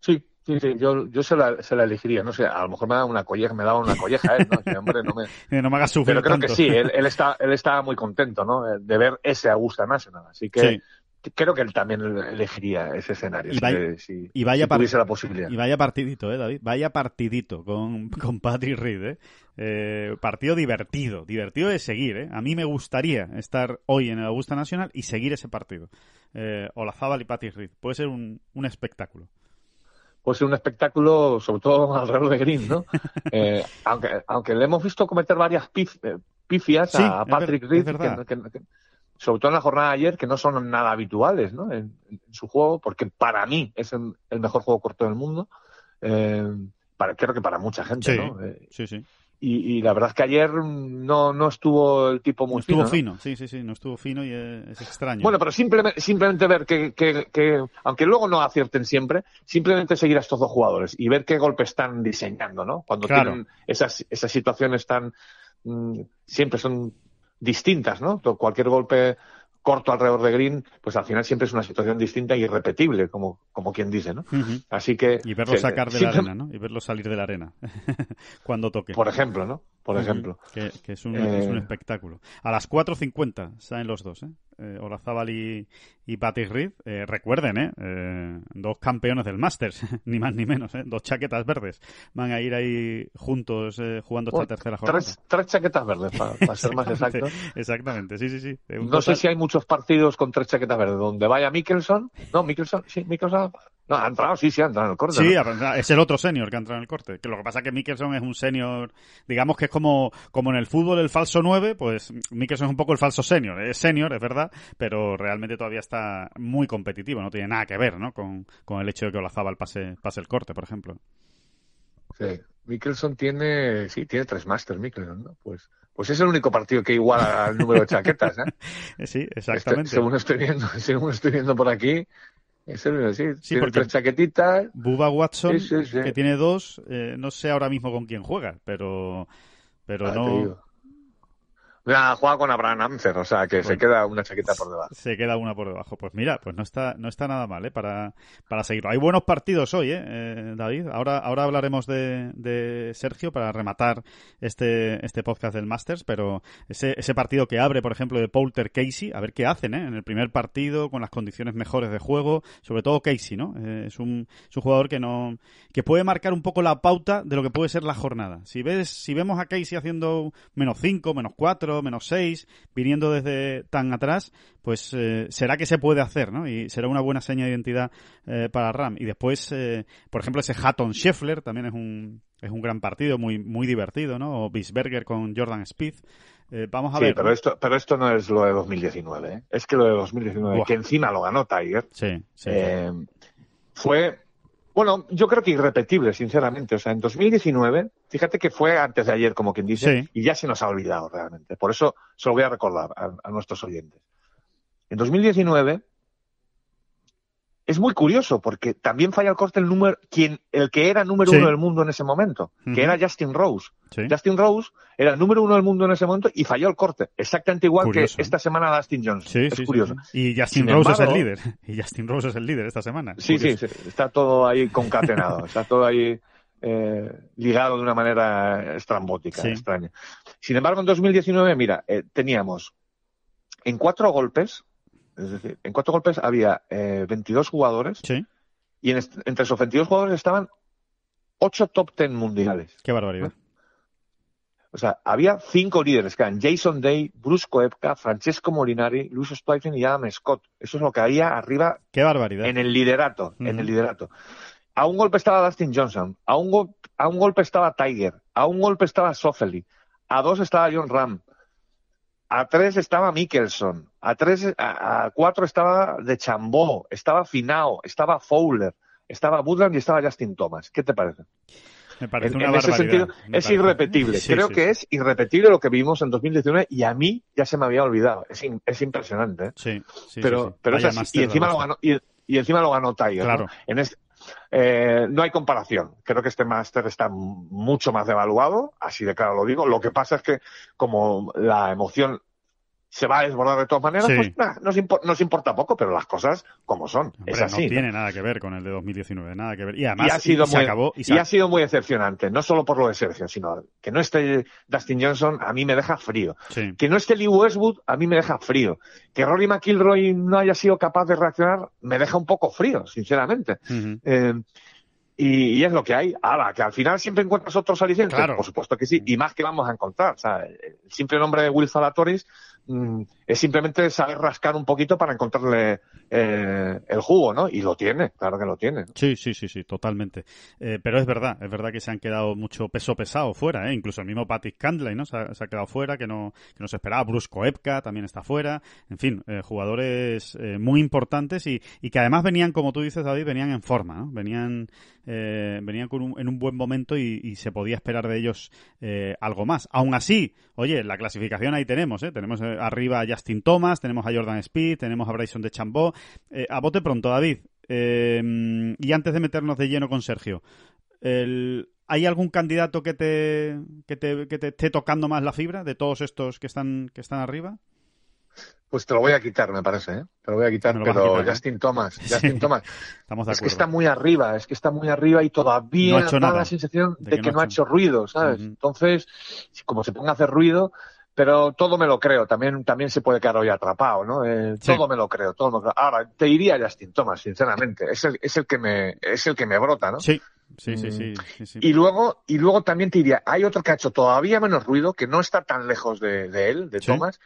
Sí, Sí, yo, yo se, la, elegiría, no sé, a lo mejor me daba una colleja, me ¿eh? daba una colleja, no, hombre, no me... [LAUGHS] Eh, no sufrir Pero creo que sí, él, él, está, él muy contento, ¿no? De ver ese Augusta Nacional, así que creo que él también elegiría ese escenario. Y vaya, si, tuviese la posibilidad. Y vaya partidito, ¿eh, David? Vaya partidito con, [LAUGHS] con Patrick Reed, eh. ¿eh? Partido divertido, divertido de seguir, ¿eh? A mí me gustaría estar hoy en el Augusta Nacional y seguir ese partido. Eh, Olazábal y Patrick Reed. Puede ser un, un espectáculo puede ser un espectáculo, sobre todo [LAUGHS] alrededor de Green, ¿no? [LAUGHS] Eh, aunque, aunque le hemos visto cometer varias eh, pifias a Patrick Reed, sobre todo en la jornada de ayer, que no son nada habituales ¿no? en, su juego, porque para mí es el, mejor juego corto del mundo. Eh, para, creo que para mucha gente, ¿no? Eh, y, la verdad es que ayer no, estuvo el tipo muy estuvo fino. sí, sí, sí, no estuvo fino y es, extraño. Bueno, pero simplemente, simplemente ver que, aunque luego no acierten siempre, simplemente seguir a estos dos jugadores y ver qué golpe están diseñando, ¿no? Cuando tienen esas, esas situaciones tan. Mm, siempre son distintas, ¿no? Cualquier golpe corto alrededor de Green, pues al final siempre es una situación distinta e irrepetible, como, como quien dice, ¿no? Así que... Y verlo sacar de la arena, [LAUGHS] ¿no? Y verlo salir de la arena [LAUGHS] cuando toque. Por ejemplo, ¿no? Por ejemplo. Que, es, un, es, un, eh. espectáculo. A las 4.50 salen los dos, ¿eh? eh, y, y Patrick Reed, eh, recuerden, eh, eh, dos campeones del Masters, [LAUGHS] ni más ni menos, eh, dos chaquetas verdes, van a ir ahí juntos jugando esta tercera jornada. Tres, chaquetas verdes, para, ser más [LAUGHS] exacto. Exactamente, sí, sí, sí. No sé si hay muchos partidos con tres chaquetas verdes, donde vaya Mickelson, no, Mickelson, sí, Mickelson no, ha entrado, sí, sí, ha entrado en el corte. Sí, es el otro senior que ha entrado en el corte. Que lo que pasa es que Mickelson es un senior, digamos que es como, como en el fútbol el falso 9, pues Mickelson es un poco el falso senior. Es senior, es verdad, pero realmente todavía está muy competitivo, no tiene nada que ver, ¿no? Con, el hecho de que Olazábal pase, pase el corte, por ejemplo. Sí, Mickelson tiene, sí, tiene tres masters Mickelson, ¿no? Pues, pues es el único partido que iguala el número de chaquetas, ¿eh? [LAUGHS] Sí, este, exactamente. según, estoy viendo, [LAUGHS] según estoy viendo por aquí, eso lo decir. Sí, tiene porque chaquetitas. Bubba Watson, que tiene dos, eh, no sé ahora mismo con quién juega, pero, pero ah, no. Mira, juega con Abraham o sea, que se queda una chaqueta por debajo. Se queda una por debajo. Pues mira, pues no está, no está nada mal, ¿eh? Para, para seguirlo. Hay buenos partidos hoy, ¿eh, eh David? Ahora, ahora hablaremos de, de, Sergio para rematar este, este podcast del Masters, pero ese, ese partido que abre, por ejemplo, de Poulter Casey, a ver qué hacen, ¿eh? En el primer partido, con las condiciones mejores de juego, sobre todo Casey, ¿no? Eh, es, un, es jugador que no, que puede marcar un poco la pauta de lo que puede ser la jornada. Si ves, si vemos a Casey haciendo menos 5, menos 4, menos 6, viniendo desde tan atrás, pues eh, será que se puede hacer, ¿no? Y será una buena seña de identidad eh, para Ram. Y después, eh, por ejemplo, ese Hatton Scheffler también es un, es un gran partido, muy, muy divertido, ¿no? O Bisberger con Jordan Speed. vamos a ver. Pero, esto, pero esto no es lo de 2019, es que lo de 2019, que encima lo ganó Tiger, sí, sí, fue bueno, yo creo que irrepetible, sinceramente. O sea, en 2019, fíjate que fue antes de ayer, como quien dice, y ya se nos ha olvidado realmente. Por eso se lo voy a recordar a, a nuestros oyentes. En 2019 es muy curioso porque también falla el corte el número, quien, el que era número uno del mundo en ese momento, que era Justin Rose. Justin Rose era el número uno del mundo en ese momento y falló el corte. Exactamente igual que ¿eh? esta semana Dustin Jones. Sí, es curioso. Y Justin Rose es el líder. [LAUGHS] Y Justin Rose es el líder esta semana. Sí, sí sí, está todo ahí concatenado. [LAUGHS] está todo ahí eh, ligado de una manera estrambótica, extraña. Sin embargo, en 2019, mira, eh, teníamos en cuatro golpes es decir, en cuatro golpes había 22 eh, jugadores y entre esos 22 jugadores estaban ocho top 10 mundiales. Qué barbaridad. O sea, había cinco líderes que eran Jason Day, Bruce Koepka, Francesco Molinari, Luis Splifen y Adam Scott. Eso es lo que había arriba. En el liderato, en el liderato. A un golpe estaba Dustin Johnson, a un, a un golpe estaba Tiger, a un golpe estaba Sofeli, a dos estaba John Ram, a tres estaba Mickelson, a tres, a, cuatro estaba De Chambó, estaba Finao, estaba Fowler, estaba Woodland y estaba Justin Thomas. ¿Qué te parece? Me parece una es irrepetible. Creo que es irrepetible lo que vimos en 2019 y a mí ya se me había olvidado. Es, impresionante. ¿eh? Sí, pero, pero Y encima, lo ganó, y, Tiger. Claro. Eh, no hay comparación. Creo que este máster está mucho más devaluado, así de claro lo digo. Lo que pasa es que como la emoción se va a desbordar de todas maneras, pues nos, importa poco, pero las cosas como son. No tiene nada que ver con el de 2019, nada que ver. Y además y ha sido muy, se Y, ha sido muy decepcionante, no solo por lo de Sergio, sino que no esté Dustin Johnson a mí me deja frío. Que no esté Lee Westwood a mí me deja frío. Que Rory McIlroy no haya sido capaz de reaccionar me deja un poco frío, sinceramente. Eh, y, es lo que hay. Ala, que al final siempre encuentras otros alicientes, por supuesto que sí, y más que vamos a encontrar. el simple nombre de Will Zalatoris Mm, es simplemente saber rascar un poquito para encontrarle eh, el jugo, ¿no? Y lo tiene, claro que lo tiene. Sí, sí, sí, sí, totalmente. Eh, pero es verdad, es verdad que se han quedado mucho peso pesado fuera, ¿eh? Incluso el mismo Patrick Candley, ¿no? Se ha, quedado fuera, que no, que no se esperaba. Brusco Epka también está fuera. En fin, eh, jugadores muy importantes y, y que además venían, como tú dices, David, venían en forma, ¿no? Venían, venían en un buen momento y, se podía esperar de ellos algo más. Aún así, oye, la clasificación ahí tenemos, ¿eh? Tenemos eh, arriba Justin Thomas, tenemos a Jordan Speed, tenemos a Bryson de Chambó. Eh, a bote pronto, David. Eh, y antes de meternos de lleno con Sergio, ¿hay algún candidato que te, que te, esté tocando más la fibra de todos estos que están, que están arriba? Pues te lo voy a quitar, me parece, ¿eh? Te lo voy a quitar, pero Justin Thomas, [LAUGHS] Justin Thomas. es que está muy arriba, es que está muy arriba y todavía no ha hecho da la sensación de, que, no ha hecho, ruido, ¿sabes? Entonces, como se ponga a hacer ruido, pero todo me lo creo. También, también se puede quedar hoy atrapado, ¿no? Eh, todo me lo creo, todo me lo creo. Ahora, te iría Justin Thomas, sinceramente. Es el, es el que me, es el que me brota, ¿no? Sí. Mm. Sí, sí, sí, Y luego, y luego también te diría, hay otro que ha hecho todavía menos ruido, que no está tan lejos de, él, de Thomas,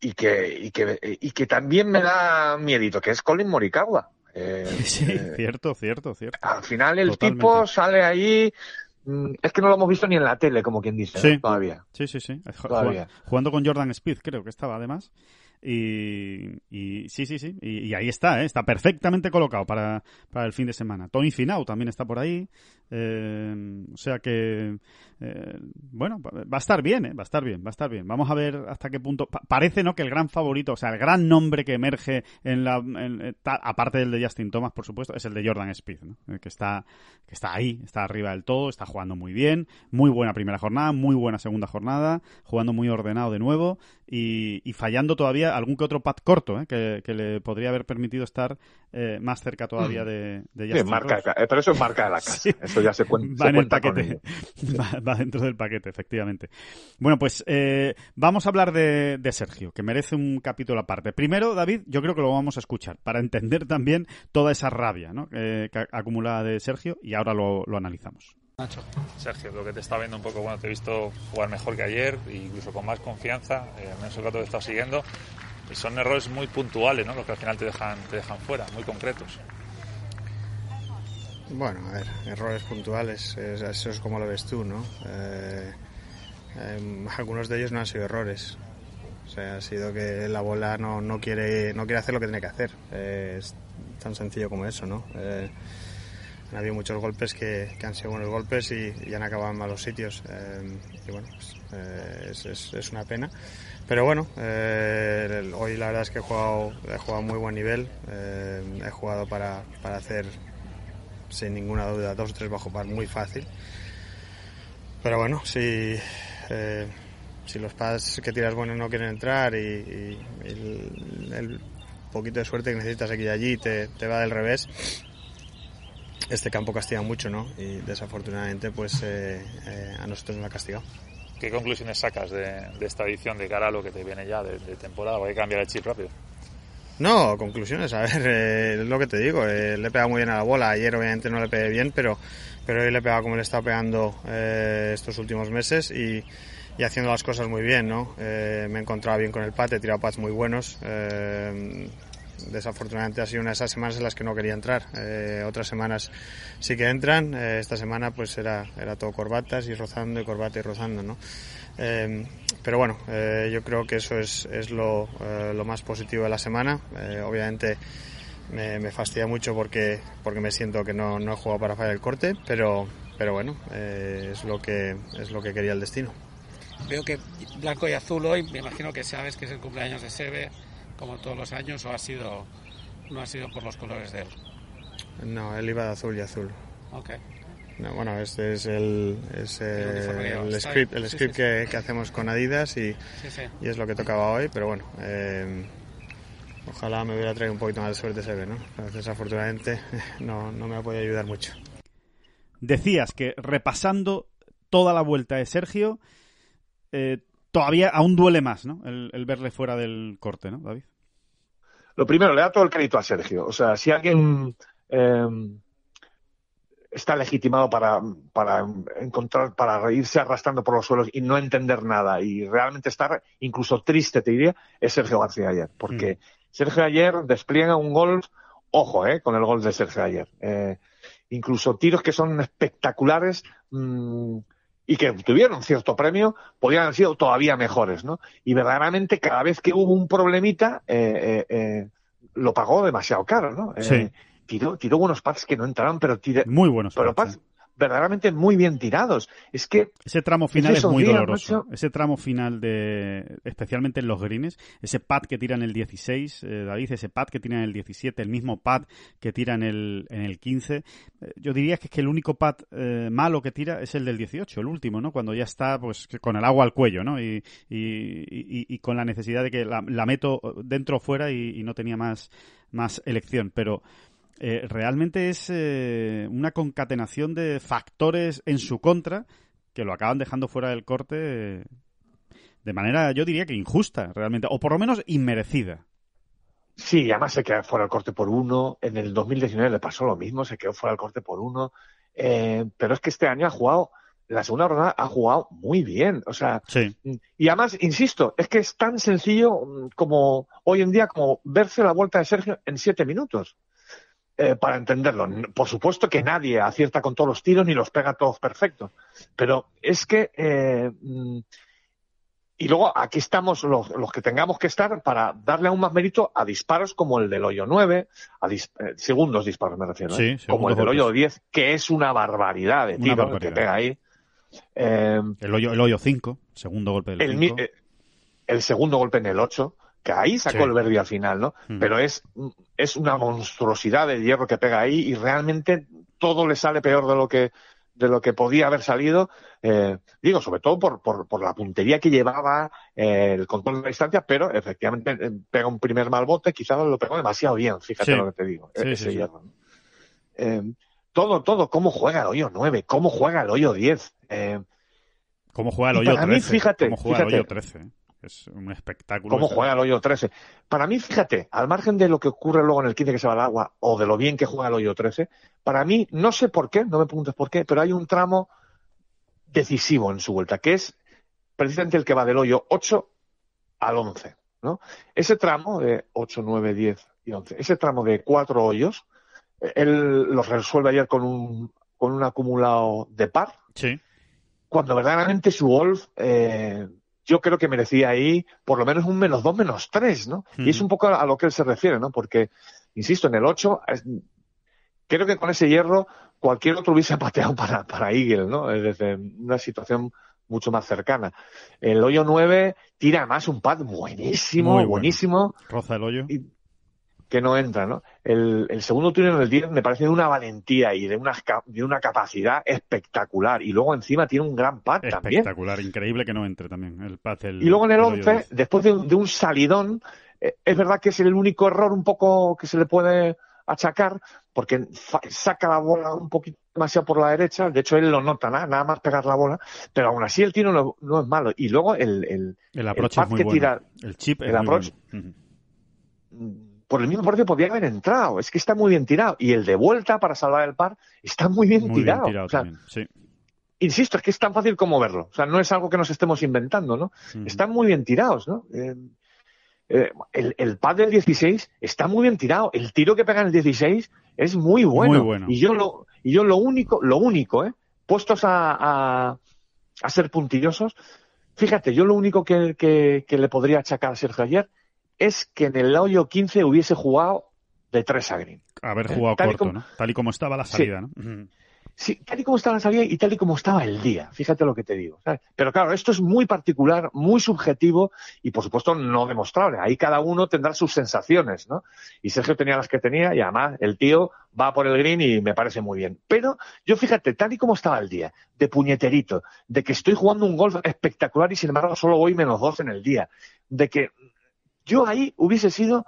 y que, y que, y que también me da miedito, que es Colin Morikawa. Eh, [LAUGHS] sí, eh, cierto, cierto, cierto. Al final el tipo sale ahí, Mm, es que no lo hemos visto ni en la tele, como quien dice, todavía. Sí, sí, sí. Jugando con Jordan Speed, creo que estaba, además. Y, sí, sí, sí. Y, ahí está, ¿eh? está perfectamente colocado para, para, el fin de semana. Tony Finau también está por ahí. Eh, o sea que, eh, bueno, va a estar bien, eh, va a estar bien, va a estar bien. Vamos a ver hasta qué punto. parece, ¿no? Que el gran favorito, o sea, el gran nombre que emerge en la. aparte del de Justin Thomas, por supuesto, es el de Jordan Speed, que está, que está ahí, está arriba del todo, está jugando muy bien. Muy buena primera jornada, muy buena segunda jornada, jugando muy ordenado de nuevo y, fallando todavía algún que otro pad corto, que, le podría haber permitido estar más cerca todavía mm. de, Justin Pero eso es marca de la [LAUGHS] casa ya se, [LAUGHS] va cuenta [LAUGHS] va, dentro del paquete, efectivamente. Bueno, pues eh, vamos a hablar de, Sergio, que merece un capítulo aparte. Primero, David, yo creo que lo vamos a escuchar para entender también toda esa rabia ¿no? Eh, acumulada de Sergio y ahora lo, analizamos. Sergio, lo que te está viendo un poco, bueno, te he visto jugar mejor que ayer, e incluso con más confianza, eh, al menos rato te he siguiendo. Y son errores muy puntuales, ¿no? Los que al final te dejan, te dejan fuera, muy concretos. Bueno, a ver, errores puntuales, eh, eso es como lo ves tú, ¿no? Eh, em, algunos de ellos no han sido errores. O sea, ha sido que la bola no, no, quiere, no quiere hacer lo que tiene que hacer. Eh, es tan sencillo como eso, ¿no? Ha habido muchos golpes que, que, han sido buenos golpes y, ya han acabado en malos sitios. Em, y bueno, pues, es, es, una pena. Pero bueno, hoy la verdad es que he jugado, he jugado a muy buen nivel. he jugado para, para hacer sin ninguna duda, dos o tres bajo par muy fácil. Pero bueno, si, eh, si los pads que tiras buenos no quieren entrar y, el, poquito de suerte que necesitas aquí y allí te, va del revés, este campo castiga mucho, ¿no? Y desafortunadamente, pues eh, eh, a nosotros nos ha castigado. ¿Qué conclusiones sacas de, esta edición de cara a lo que te viene ya de, temporada? voy a cambiar el chip rápido? No, conclusiones, a ver, [LAUGHS] eh, es lo que te digo, eh, le he pegado muy bien a la bola, ayer obviamente no le pegué bien, pero, pero hoy le he pegado como le he estado pegando eh, estos últimos meses y, haciendo las cosas muy bien, ¿no? me he encontrado bien con el pat, he tirado pats muy buenos, desafortunadamente ha sido una de esas semanas en las que no quería entrar, otras semanas sí que entran, esta semana pues era, era todo corbatas y rozando y corbata y rozando, ¿no? pero bueno, eh, yo creo que eso es, es lo, eh, lo, más positivo de la semana. Eh, obviamente me, fastidia mucho porque, porque me siento que no, no he jugado para fallar el corte, pero, pero bueno, es, lo que, es lo que quería el destino. Veo que blanco y azul hoy, me imagino que sabes que es el cumpleaños de Seve, como todos los años, o ha sido, no ha sido por los colores de él. No, él iba de azul y azul. Okay bueno, este es el, script, el script que, hacemos con Adidas y, es lo que tocaba hoy, pero bueno, eh, ojalá me hubiera traído un poquito más de suerte ese, ¿no? Desafortunadamente [LAUGHS] no, no me ha podido ayudar mucho. Decías que repasando toda la vuelta de Sergio, eh, todavía aún duele más, ¿no? El, verle fuera del corte, ¿no, David? Lo primero, le da todo el crédito a Sergio. O sea, si alguien... Eh, está legitimado para, para encontrar, para irse arrastrando por los suelos y no entender nada y realmente estar incluso triste, te diría, es Sergio García ayer, porque mm. Sergio ayer despliega un gol, ojo, eh, con el gol de Sergio ayer, eh, incluso tiros que son espectaculares mm, y que tuvieron cierto premio, podrían haber sido todavía mejores, ¿no? Y verdaderamente cada vez que hubo un problemita, eh, eh, lo pagó demasiado caro, ¿no? Sí tiró, tiró buenos pads que no entraron, pero tiró. Muy buenos pero pads. verdaderamente muy bien tirados. Es que. Ese tramo final es muy doloroso. Ese tramo final de. Especialmente en los greens. Ese pad que tira en el 16, eh, David, ese pad que tiran el 17, el mismo pad que tiran en el, en 15. Eh, yo diría que es que el único pad eh, malo que tira es el del 18, el último, ¿no? Cuando ya está, pues, con el agua al cuello, ¿no? Y, y, y, con la necesidad de que la, meto dentro o fuera y, no tenía más, más elección. Pero eh, realmente es eh, una concatenación de factores en su contra que lo acaban dejando fuera del corte eh, de manera, yo diría que injusta, realmente, o por lo menos inmerecida. Sí, además se quedó fuera del corte por uno. En el 2019 le pasó lo mismo, se quedó fuera del corte por uno. pero es que este año ha jugado, la segunda ronda ha jugado muy bien. O sea, y además, insisto, es que es tan sencillo mm, como hoy en día como verse la vuelta de Sergio en siete minutos. Eh, para entenderlo. Por supuesto que nadie acierta con todos los tiros ni los pega todos perfectos, pero es que... Eh, mm, y luego aquí estamos los, que tengamos que estar para darle aún más mérito a disparos como el del hoyo 9, a eh, segundos disparos me refiero, como el del hoyo 10, que es una barbaridad de tiro que pega ahí. el, hoyo, el hoyo 5, segundo golpe del el, el segundo golpe en el 8 que ahí sacó el verde al final, ¿no? Pero es, es una monstruosidad de hierro que pega ahí y realmente todo le sale peor de lo que de lo que podía haber salido, eh, digo, sobre todo por, por, la puntería que llevaba eh, el control de la distancia, pero efectivamente eh, pega un primer mal bote, quizás lo pegó demasiado bien, fíjate lo que te digo, todo, todo, cómo juega el hoyo 9, cómo juega el hoyo 10. ¿Cómo juega el hoyo 13? fíjate, ¿Cómo juega el hoyo 13? Es un espectáculo. ¿Cómo juega el hoyo 13? Para mí, fíjate, al margen de lo que ocurre luego en el 15 que se va al agua o de lo bien que juega el hoyo 13, para mí, no sé por qué, no me preguntes por qué, pero hay un tramo decisivo en su vuelta, que es precisamente el que va del hoyo 8 al 11. ¿no? Ese tramo de 8, 9, 10 y 11, ese tramo de cuatro hoyos, eh, él los resuelve ayer con un, con un acumulado de par. Sí. Cuando verdaderamente su golf. Eh, yo creo que merecía ahí por lo menos un menos dos, menos tres, ¿no? Y es hmm. un poco a lo que él se refiere, ¿no? Porque, insisto, en el 8, creo que con ese hierro cualquier otro hubiese [LAUGHS] pateado para, para Eagle, ¿no? Desde una situación mucho más cercana. El hoyo nueve tira además un pad buenísimo, buenísimo. Roza el hoyo que no entra, ¿no? El, segundo en el 10 me parece de una valentía y de una, de una capacidad espectacular. Y luego encima tiene un gran pat también. Espectacular, increíble que no entre también. El y luego en el 11, después de, un salidón, eh, es verdad que es el único error un poco que se le puede achacar, porque saca la bola un poquito demasiado por la derecha, de hecho él lo nota nada, nada más pegar la bola, pero aún así el tiro no, no es malo. Y luego el, el, el, el que tira, el chip es el muy por el mismo precio podría haber entrado. Es que está muy bien tirado. Y el de vuelta para salvar el par está muy bien tirado. Insisto, es que es tan fácil como verlo. O sea, no es algo que nos estemos inventando, ¿no? Están muy bien tirados, ¿no? Eh, eh, el, el par del 16 está muy bien tirado. El tiro que pega en el 16 es muy bueno. Y yo lo, y yo lo único, lo único, ¿eh? Puestos a, ser puntillosos, fíjate, yo lo único que le podría achacar a Sergio ayer es que en el hoyo 15 hubiese jugado de tres a green. Haber eh, jugado corto, ¿no? Tal y como estaba la salida, ¿no? Sí, tal y como estaba la salida y tal y como estaba el día. Fíjate lo que te digo. Pero claro, esto es muy particular, muy subjetivo y por supuesto no demostrable. Ahí cada uno tendrá sus sensaciones, ¿no? Y Sergio tenía las que tenía y además el tío va por el green y me parece muy bien. Pero yo fíjate, tal y como estaba el día, de puñeterito, de que estoy jugando un golf espectacular y sin embargo solo voy menos dos en el día, de que yo ahí hubiese sido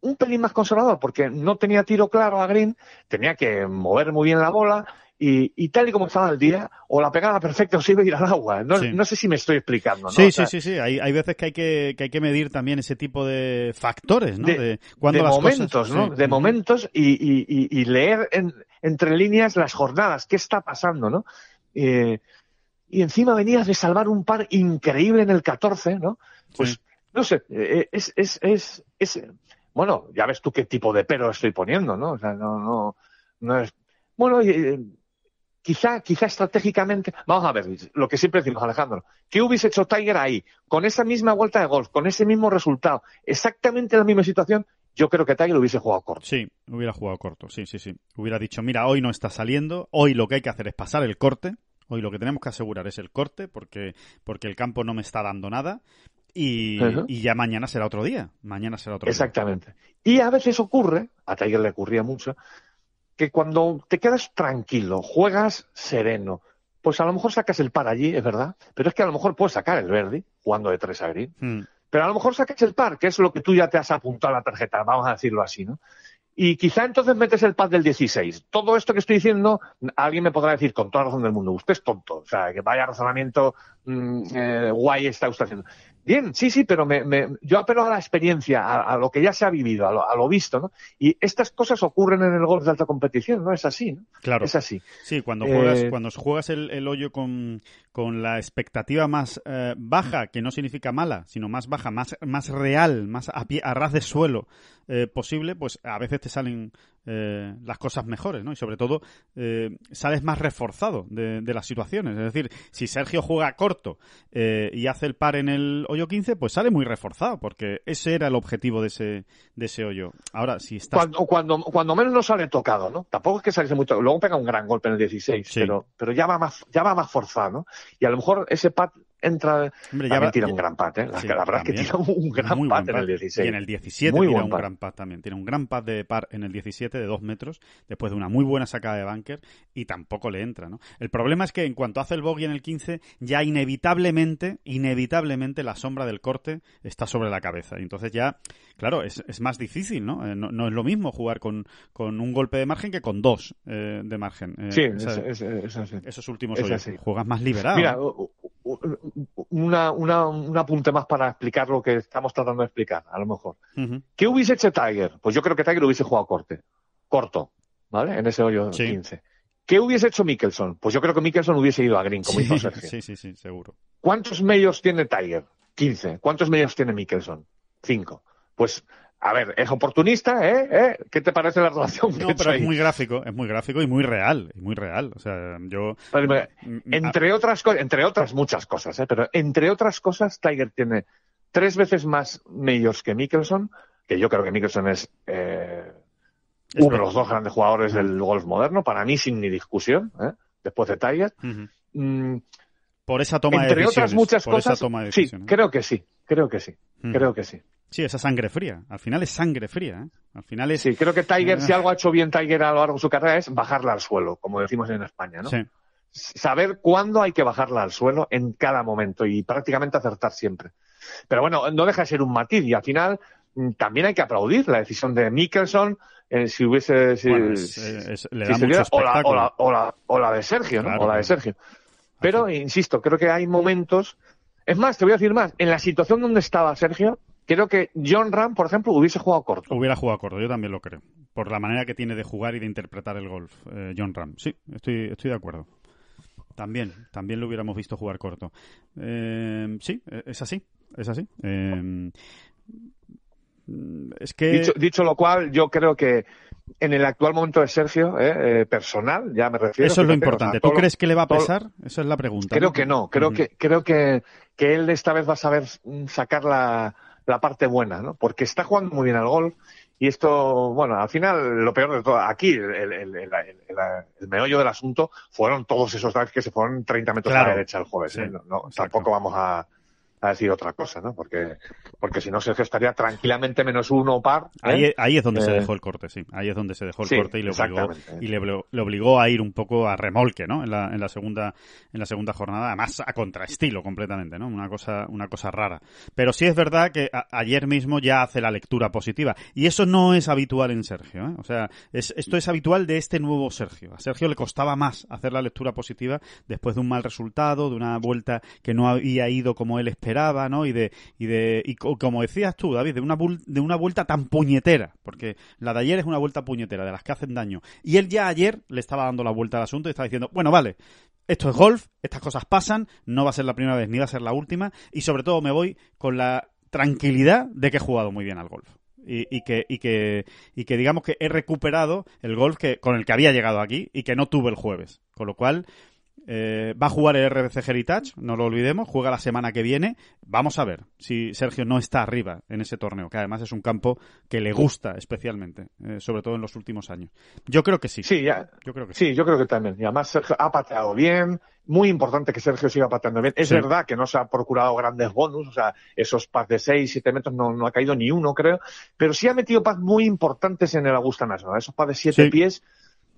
un pelín más conservador, porque no tenía tiro claro a Green, tenía que mover muy bien la bola, y, tal y como estaba el día, o la pegada perfecta o se iba a ir al agua. No, no sé si me estoy explicando. Sí, sí, sí, sí, hay, hay veces que hay que, que, hay que medir también ese tipo de factores, ¿no? De, cuando momentos, ¿no? De momentos y, leer entre líneas las jornadas, qué está pasando, ¿no? Eh, y encima venías de salvar un par increíble en el 14, ¿no? Pues no sé, eh, eh, es, es, es, bueno, ya ves tú qué tipo de pero estoy poniendo, ¿no? O sea, no, no, es. Bueno, eh, quizá, quizá estratégicamente, vamos a ver, lo que siempre decimos, Alejandro, ¿qué hubiese hecho Tiger ahí? Con esa misma vuelta de golf, con ese mismo resultado, exactamente la misma situación, yo creo que Tiger hubiese jugado corto. Sí, hubiera jugado corto, sí, sí, sí. Hubiera dicho, mira, hoy no está saliendo, hoy lo que hay que hacer es pasar el corte, hoy lo que tenemos que asegurar es el corte, porque, porque el campo no me está dando nada, y, ya mañana será otro día. Mañana será otro Exactamente. día. Exactamente. Y a veces ocurre, a Tiger le ocurría mucho, que cuando te quedas tranquilo, juegas sereno, pues a lo mejor sacas el par allí, es verdad, pero es que a lo mejor puedes sacar el verde, jugando de tres a gris, hmm. Pero a lo mejor sacas el par, que es lo que tú ya te has apuntado a la tarjeta, vamos a decirlo así, ¿no? Y quizá entonces metes el par del 16. Todo esto que estoy diciendo, alguien me podrá decir con toda razón del mundo, usted es tonto. O sea, que vaya razonamiento Mm, eh, guay está usted haciendo. Bien, sí, sí, pero yo apelo a la experiencia, a, lo que ya se ha vivido, a lo, visto, ¿no? Y estas cosas ocurren en el golf de alta competición, ¿no? Es así, ¿no? Claro. Es así. Sí, cuando juegas, eh, cuando juegas el, hoyo con, con, la expectativa más eh, baja, que no significa mala, sino más baja, más, más real, más a, pie, a ras de suelo posible, pues a veces te salen eh, las cosas mejores, ¿no? Y sobre todo eh, sales más reforzado de, las situaciones. Es decir, si Sergio juega corto eh, y hace el par en el hoyo 15, pues sale muy reforzado, porque ese era el objetivo de ese, de ese hoyo. Ahora, si estás... Cuando, cuando, menos no sale tocado, ¿no? Tampoco es que saliese muy tocado. Luego pega un gran golpe en el 16, pero, pero ya, va más, ya va más forzado, ¿no? Y a lo mejor ese par entra. Hombre, ya tira un gran pat, ¿eh? La, verdad que tira un gran pat en el 16. Y en el 17 tira un gran pat también. Tiene un gran pat de par en el 17 de 2 metros, después de una muy buena sacada de bunker, y tampoco le entra, ¿no? El problema es que en cuanto hace el bogey en el 15, ya inevitablemente, inevitablemente la sombra del corte está sobre la cabeza. Y entonces ya claro, es, es más difícil, eh, ¿no? ¿no? es lo mismo jugar con, con, un golpe de margen que con dos eh, de margen. Eh, sí, Esos últimos hoyos, juegas más liberado. Mira, una, una, un apunte más para explicar lo que estamos tratando de explicar, a lo mejor. ¿Qué hubiese hecho Tiger? Pues yo creo que Tiger hubiese jugado corte, corto, ¿vale? En ese hoyo 15. ¿Qué hubiese hecho Mickelson? Pues yo creo que Mickelson hubiese ido a Green, como sí, Sergio. Sí, sí, sí, seguro. ¿Cuántos medios tiene Tiger? 15. ¿Cuántos medios tiene Mickelson? 5 pues a ver, es oportunista, ¿eh? ¿eh? ¿Qué te parece la relación? No, pero es muy gráfico, es muy gráfico y muy real, y muy real. O sea, yo mm, mm, entre otras cosas, entre otras muchas cosas, ¿eh? pero entre otras cosas, Tiger tiene tres veces más medios que Mickelson, que yo creo que Mickelson es eh, uno de los dos grandes jugadores del golf moderno, para mí sin ni discusión, ¿eh? después de Tiger. Mm, por esa toma de decisiones. Entre otras muchas cosas, sí, creo que sí, creo que sí, creo que sí. Sí, esa sangre fría. Al final es sangre fría. ¿eh? Al final es... Sí, creo que Tiger, eh, si algo ha hecho bien Tiger a lo largo de su carrera, es bajarla al suelo, como decimos en España, ¿no? Saber cuándo hay que bajarla al suelo en cada momento y prácticamente acertar siempre. Pero bueno, no deja de ser un matiz y al final mm, también hay que aplaudir la decisión de Mickelson eh, si hubiese o, la, de Sergio, ¿no? o la de Sergio. Pero insisto, creo que hay momentos. Es más, te voy a decir más. En la situación donde estaba Sergio, Creo que John Ram, por ejemplo, hubiese jugado corto. Hubiera jugado corto, yo también lo creo. Por la manera que tiene de jugar y de interpretar el golf, eh, John Ram. Sí, estoy, estoy de acuerdo. También, también lo hubiéramos visto jugar corto. Eh, sí, e-, es así, es así. Em, es que... Dicho, dicho, lo cual, yo creo que en el actual momento de Sergio, eh, personal, ya me refiero. Eso es lo importante. ¿Tú crees que le va a pesar? Esa es la pregunta. Creo que no. Creo que creo que, que él esta vez va a saber mm, sacar la, la parte buena, ¿no? Porque está jugando muy bien al gol y esto, bueno, al final lo peor de todo, aquí el, el, meollo del asunto fueron todos esos drags que se fueron 30 metros a la derecha el jueves, ¿eh? no, tampoco vamos a a decir otra cosa, ¿no? Porque, porque si no, Sergio estaría tranquilamente menos uno par. ¿eh? Ahí, ahí, es donde se eh, dejó el corte, sí. Ahí es donde se dejó el corte y, le obligó, y le, obligó a ir un poco a remolque, ¿no? En la, en la segunda, en la segunda jornada, además a contraestilo completamente, ¿no? Una cosa, una cosa rara. Pero sí es verdad que ayer mismo ya hace la lectura positiva. Y eso no es habitual en Sergio, ¿eh? O sea, esto es habitual de este nuevo Sergio. A Sergio le costaba más hacer la lectura positiva después de un mal resultado, de una vuelta que no había ido como él esperaba esperaba, ¿no? Y de, y como decías tú, David, de una, de una vuelta tan puñetera, porque la de ayer es una vuelta puñetera, de las que hacen daño. Y él ya ayer le estaba dando la vuelta al asunto y estaba diciendo, bueno, vale, esto es golf, estas cosas pasan, no va a ser la primera vez ni va a ser la última, y sobre todo me voy con la tranquilidad de que he jugado muy bien al golf. Y, que, y, que, y que digamos que he recuperado el golf que, con el que había llegado aquí y que no tuve el jueves. Con lo cual, eh, va a jugar el RBC Heritage, no lo olvidemos, juega la semana que viene. Vamos a ver si Sergio no está arriba en ese torneo, que además es un campo que le gusta especialmente, eh, sobre todo en los últimos años. Yo creo que sí. Sí, yo creo que sí. yo creo que también. Y además ha pateado bien, muy importante que Sergio siga pateando bien. Es verdad que no se ha procurado grandes bonus, o sea, esos pas de 6, 7 metros no, ha caído ni uno, creo, pero sí ha metido pas muy importantes en el Augusta National, esos pas de 7 pies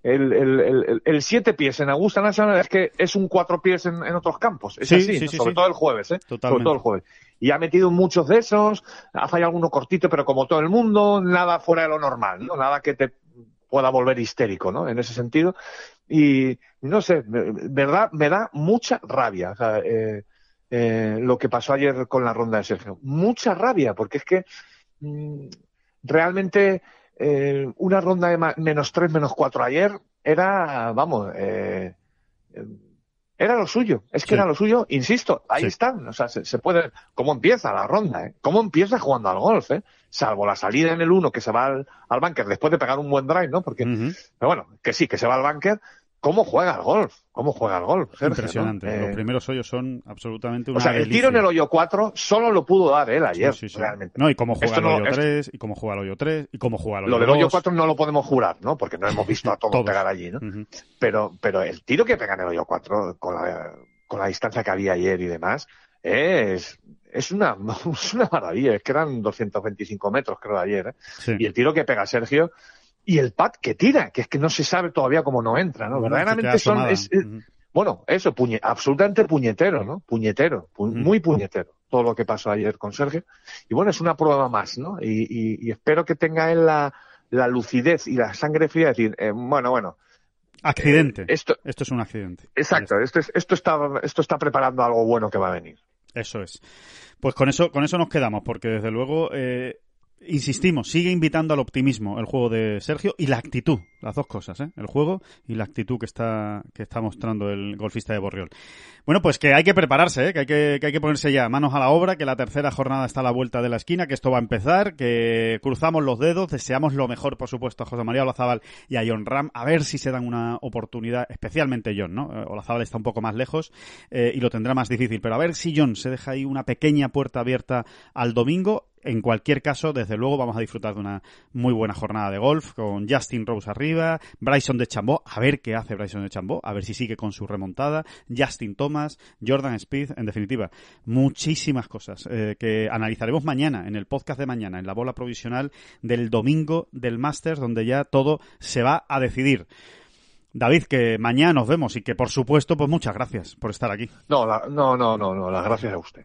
el, el, siete pies en Augusta Nacional es que es un cuatro pies en, otros campos. Es así, sobre todo el jueves, ¿eh? todo el jueves. Y ha metido muchos de esos, ha fallado alguno cortito, pero como todo el mundo, nada fuera de lo normal, ¿no? Nada que te pueda volver histérico, ¿no? En ese sentido. Y no sé, me, verdad, me da mucha rabia. Eh, eh, lo que pasó ayer con la ronda de Sergio. Mucha rabia, porque es que mm, realmente eh, una ronda de menos 3, menos 4 ayer era, vamos, eh, eh, era lo suyo. Es que era lo suyo, insisto, ahí están. O sea, se, puede. ¿Cómo empieza la ronda? ¿Cómo empieza jugando al golf? Salvo la salida en el 1 que se va al, al después de pegar un buen drive, ¿no? Porque, pero bueno, que sí, que se va al bunker cómo juega el golf, cómo juega el golf. Sergio, Impresionante. Eh, Los primeros hoyos son absolutamente una O sea, el tiro en el hoyo 4 solo lo pudo dar él ayer, realmente. No, y cómo juega el hoyo 3, y cómo juega el hoyo 3, y cómo juega el hoyo Lo del hoyo 4 no lo podemos jurar, ¿no? Porque no hemos visto a [LAUGHS] todos, pegar allí, ¿no? pero, pero el tiro que pega en el hoyo 4 con la, distancia que había ayer y demás es, es una, [LAUGHS] una maravilla. Es que eran 225 metros, creo, ayer. ¿eh? Y el tiro que pega Sergio y el pad que tira, que es que no se sabe todavía cómo no entra, ¿no? Verdaderamente son... Bueno, eso, absolutamente puñetero, ¿no? Puñetero, muy puñetero, todo lo que pasó ayer con Sergio. Y bueno, es una prueba más, ¿no? Y, espero que tenga la, lucidez y la sangre fría de decir, eh, bueno, bueno, Accidente. Eh, esto, esto, es un accidente. Exacto. Esto, es, esto, está, esto está preparando algo bueno que va a venir. Eso es. Pues con eso, con eso nos quedamos, porque desde luego eh, insistimos, sigue invitando al optimismo el juego de Sergio y la actitud, las dos cosas, ¿eh? el juego y la actitud que está, que está mostrando el golfista de Borriol. Bueno, pues que hay que prepararse, ¿eh? que, hay que, que, hay que ponerse ya manos a la obra, que la tercera jornada está a la vuelta de la esquina, que esto va a empezar, que cruzamos los dedos, deseamos lo mejor, por supuesto, a José María Olazábal y a John Ram, a ver si se dan una oportunidad, especialmente John, ¿no? Eh, Olazábal está un poco más lejos eh, y lo tendrá más difícil, pero a ver si John se deja ahí una pequeña puerta abierta al domingo en cualquier caso, desde luego vamos a disfrutar de una muy buena jornada de golf con Justin Rose arriba, Bryson de Chambó, a ver qué hace Bryson de Chambó, a ver si sigue con su remontada, Justin Thomas, Jordan Speed, en definitiva, muchísimas cosas eh, que analizaremos mañana en el podcast de mañana, en la bola provisional del domingo del Masters, donde ya todo se va a decidir. David, que mañana nos vemos y que por supuesto, pues muchas gracias por estar aquí. No, no, no, no, no, las gracias a usted.